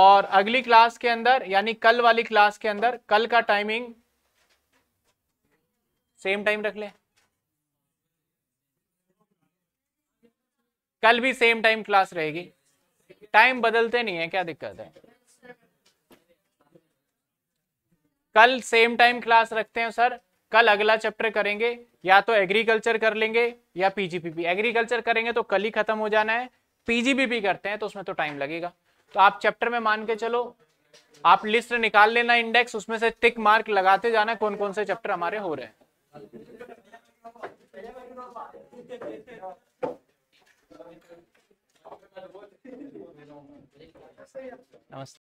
Speaker 1: और अगली क्लास के अंदर यानी कल वाली क्लास के अंदर कल का टाइमिंग सेम टाइम रख ले कल भी सेम टाइम क्लास रहेगी टाइम बदलते नहीं है क्या दिक्कत है कल सेम टाइम क्लास रखते हैं सर कल अगला चैप्टर करेंगे या तो एग्रीकल्चर कर लेंगे या पीजीपीपी एग्रीकल्चर करेंगे तो कल ही खत्म हो जाना है पीजीपीपी करते हैं तो उसमें तो टाइम लगेगा तो आप चैप्टर में मान के चलो आप लिस्ट निकाल लेना इंडेक्स उसमें से टिक मार्क लगाते जाना कौन कौन से चैप्टर हमारे हो रहे हैं नमस्ते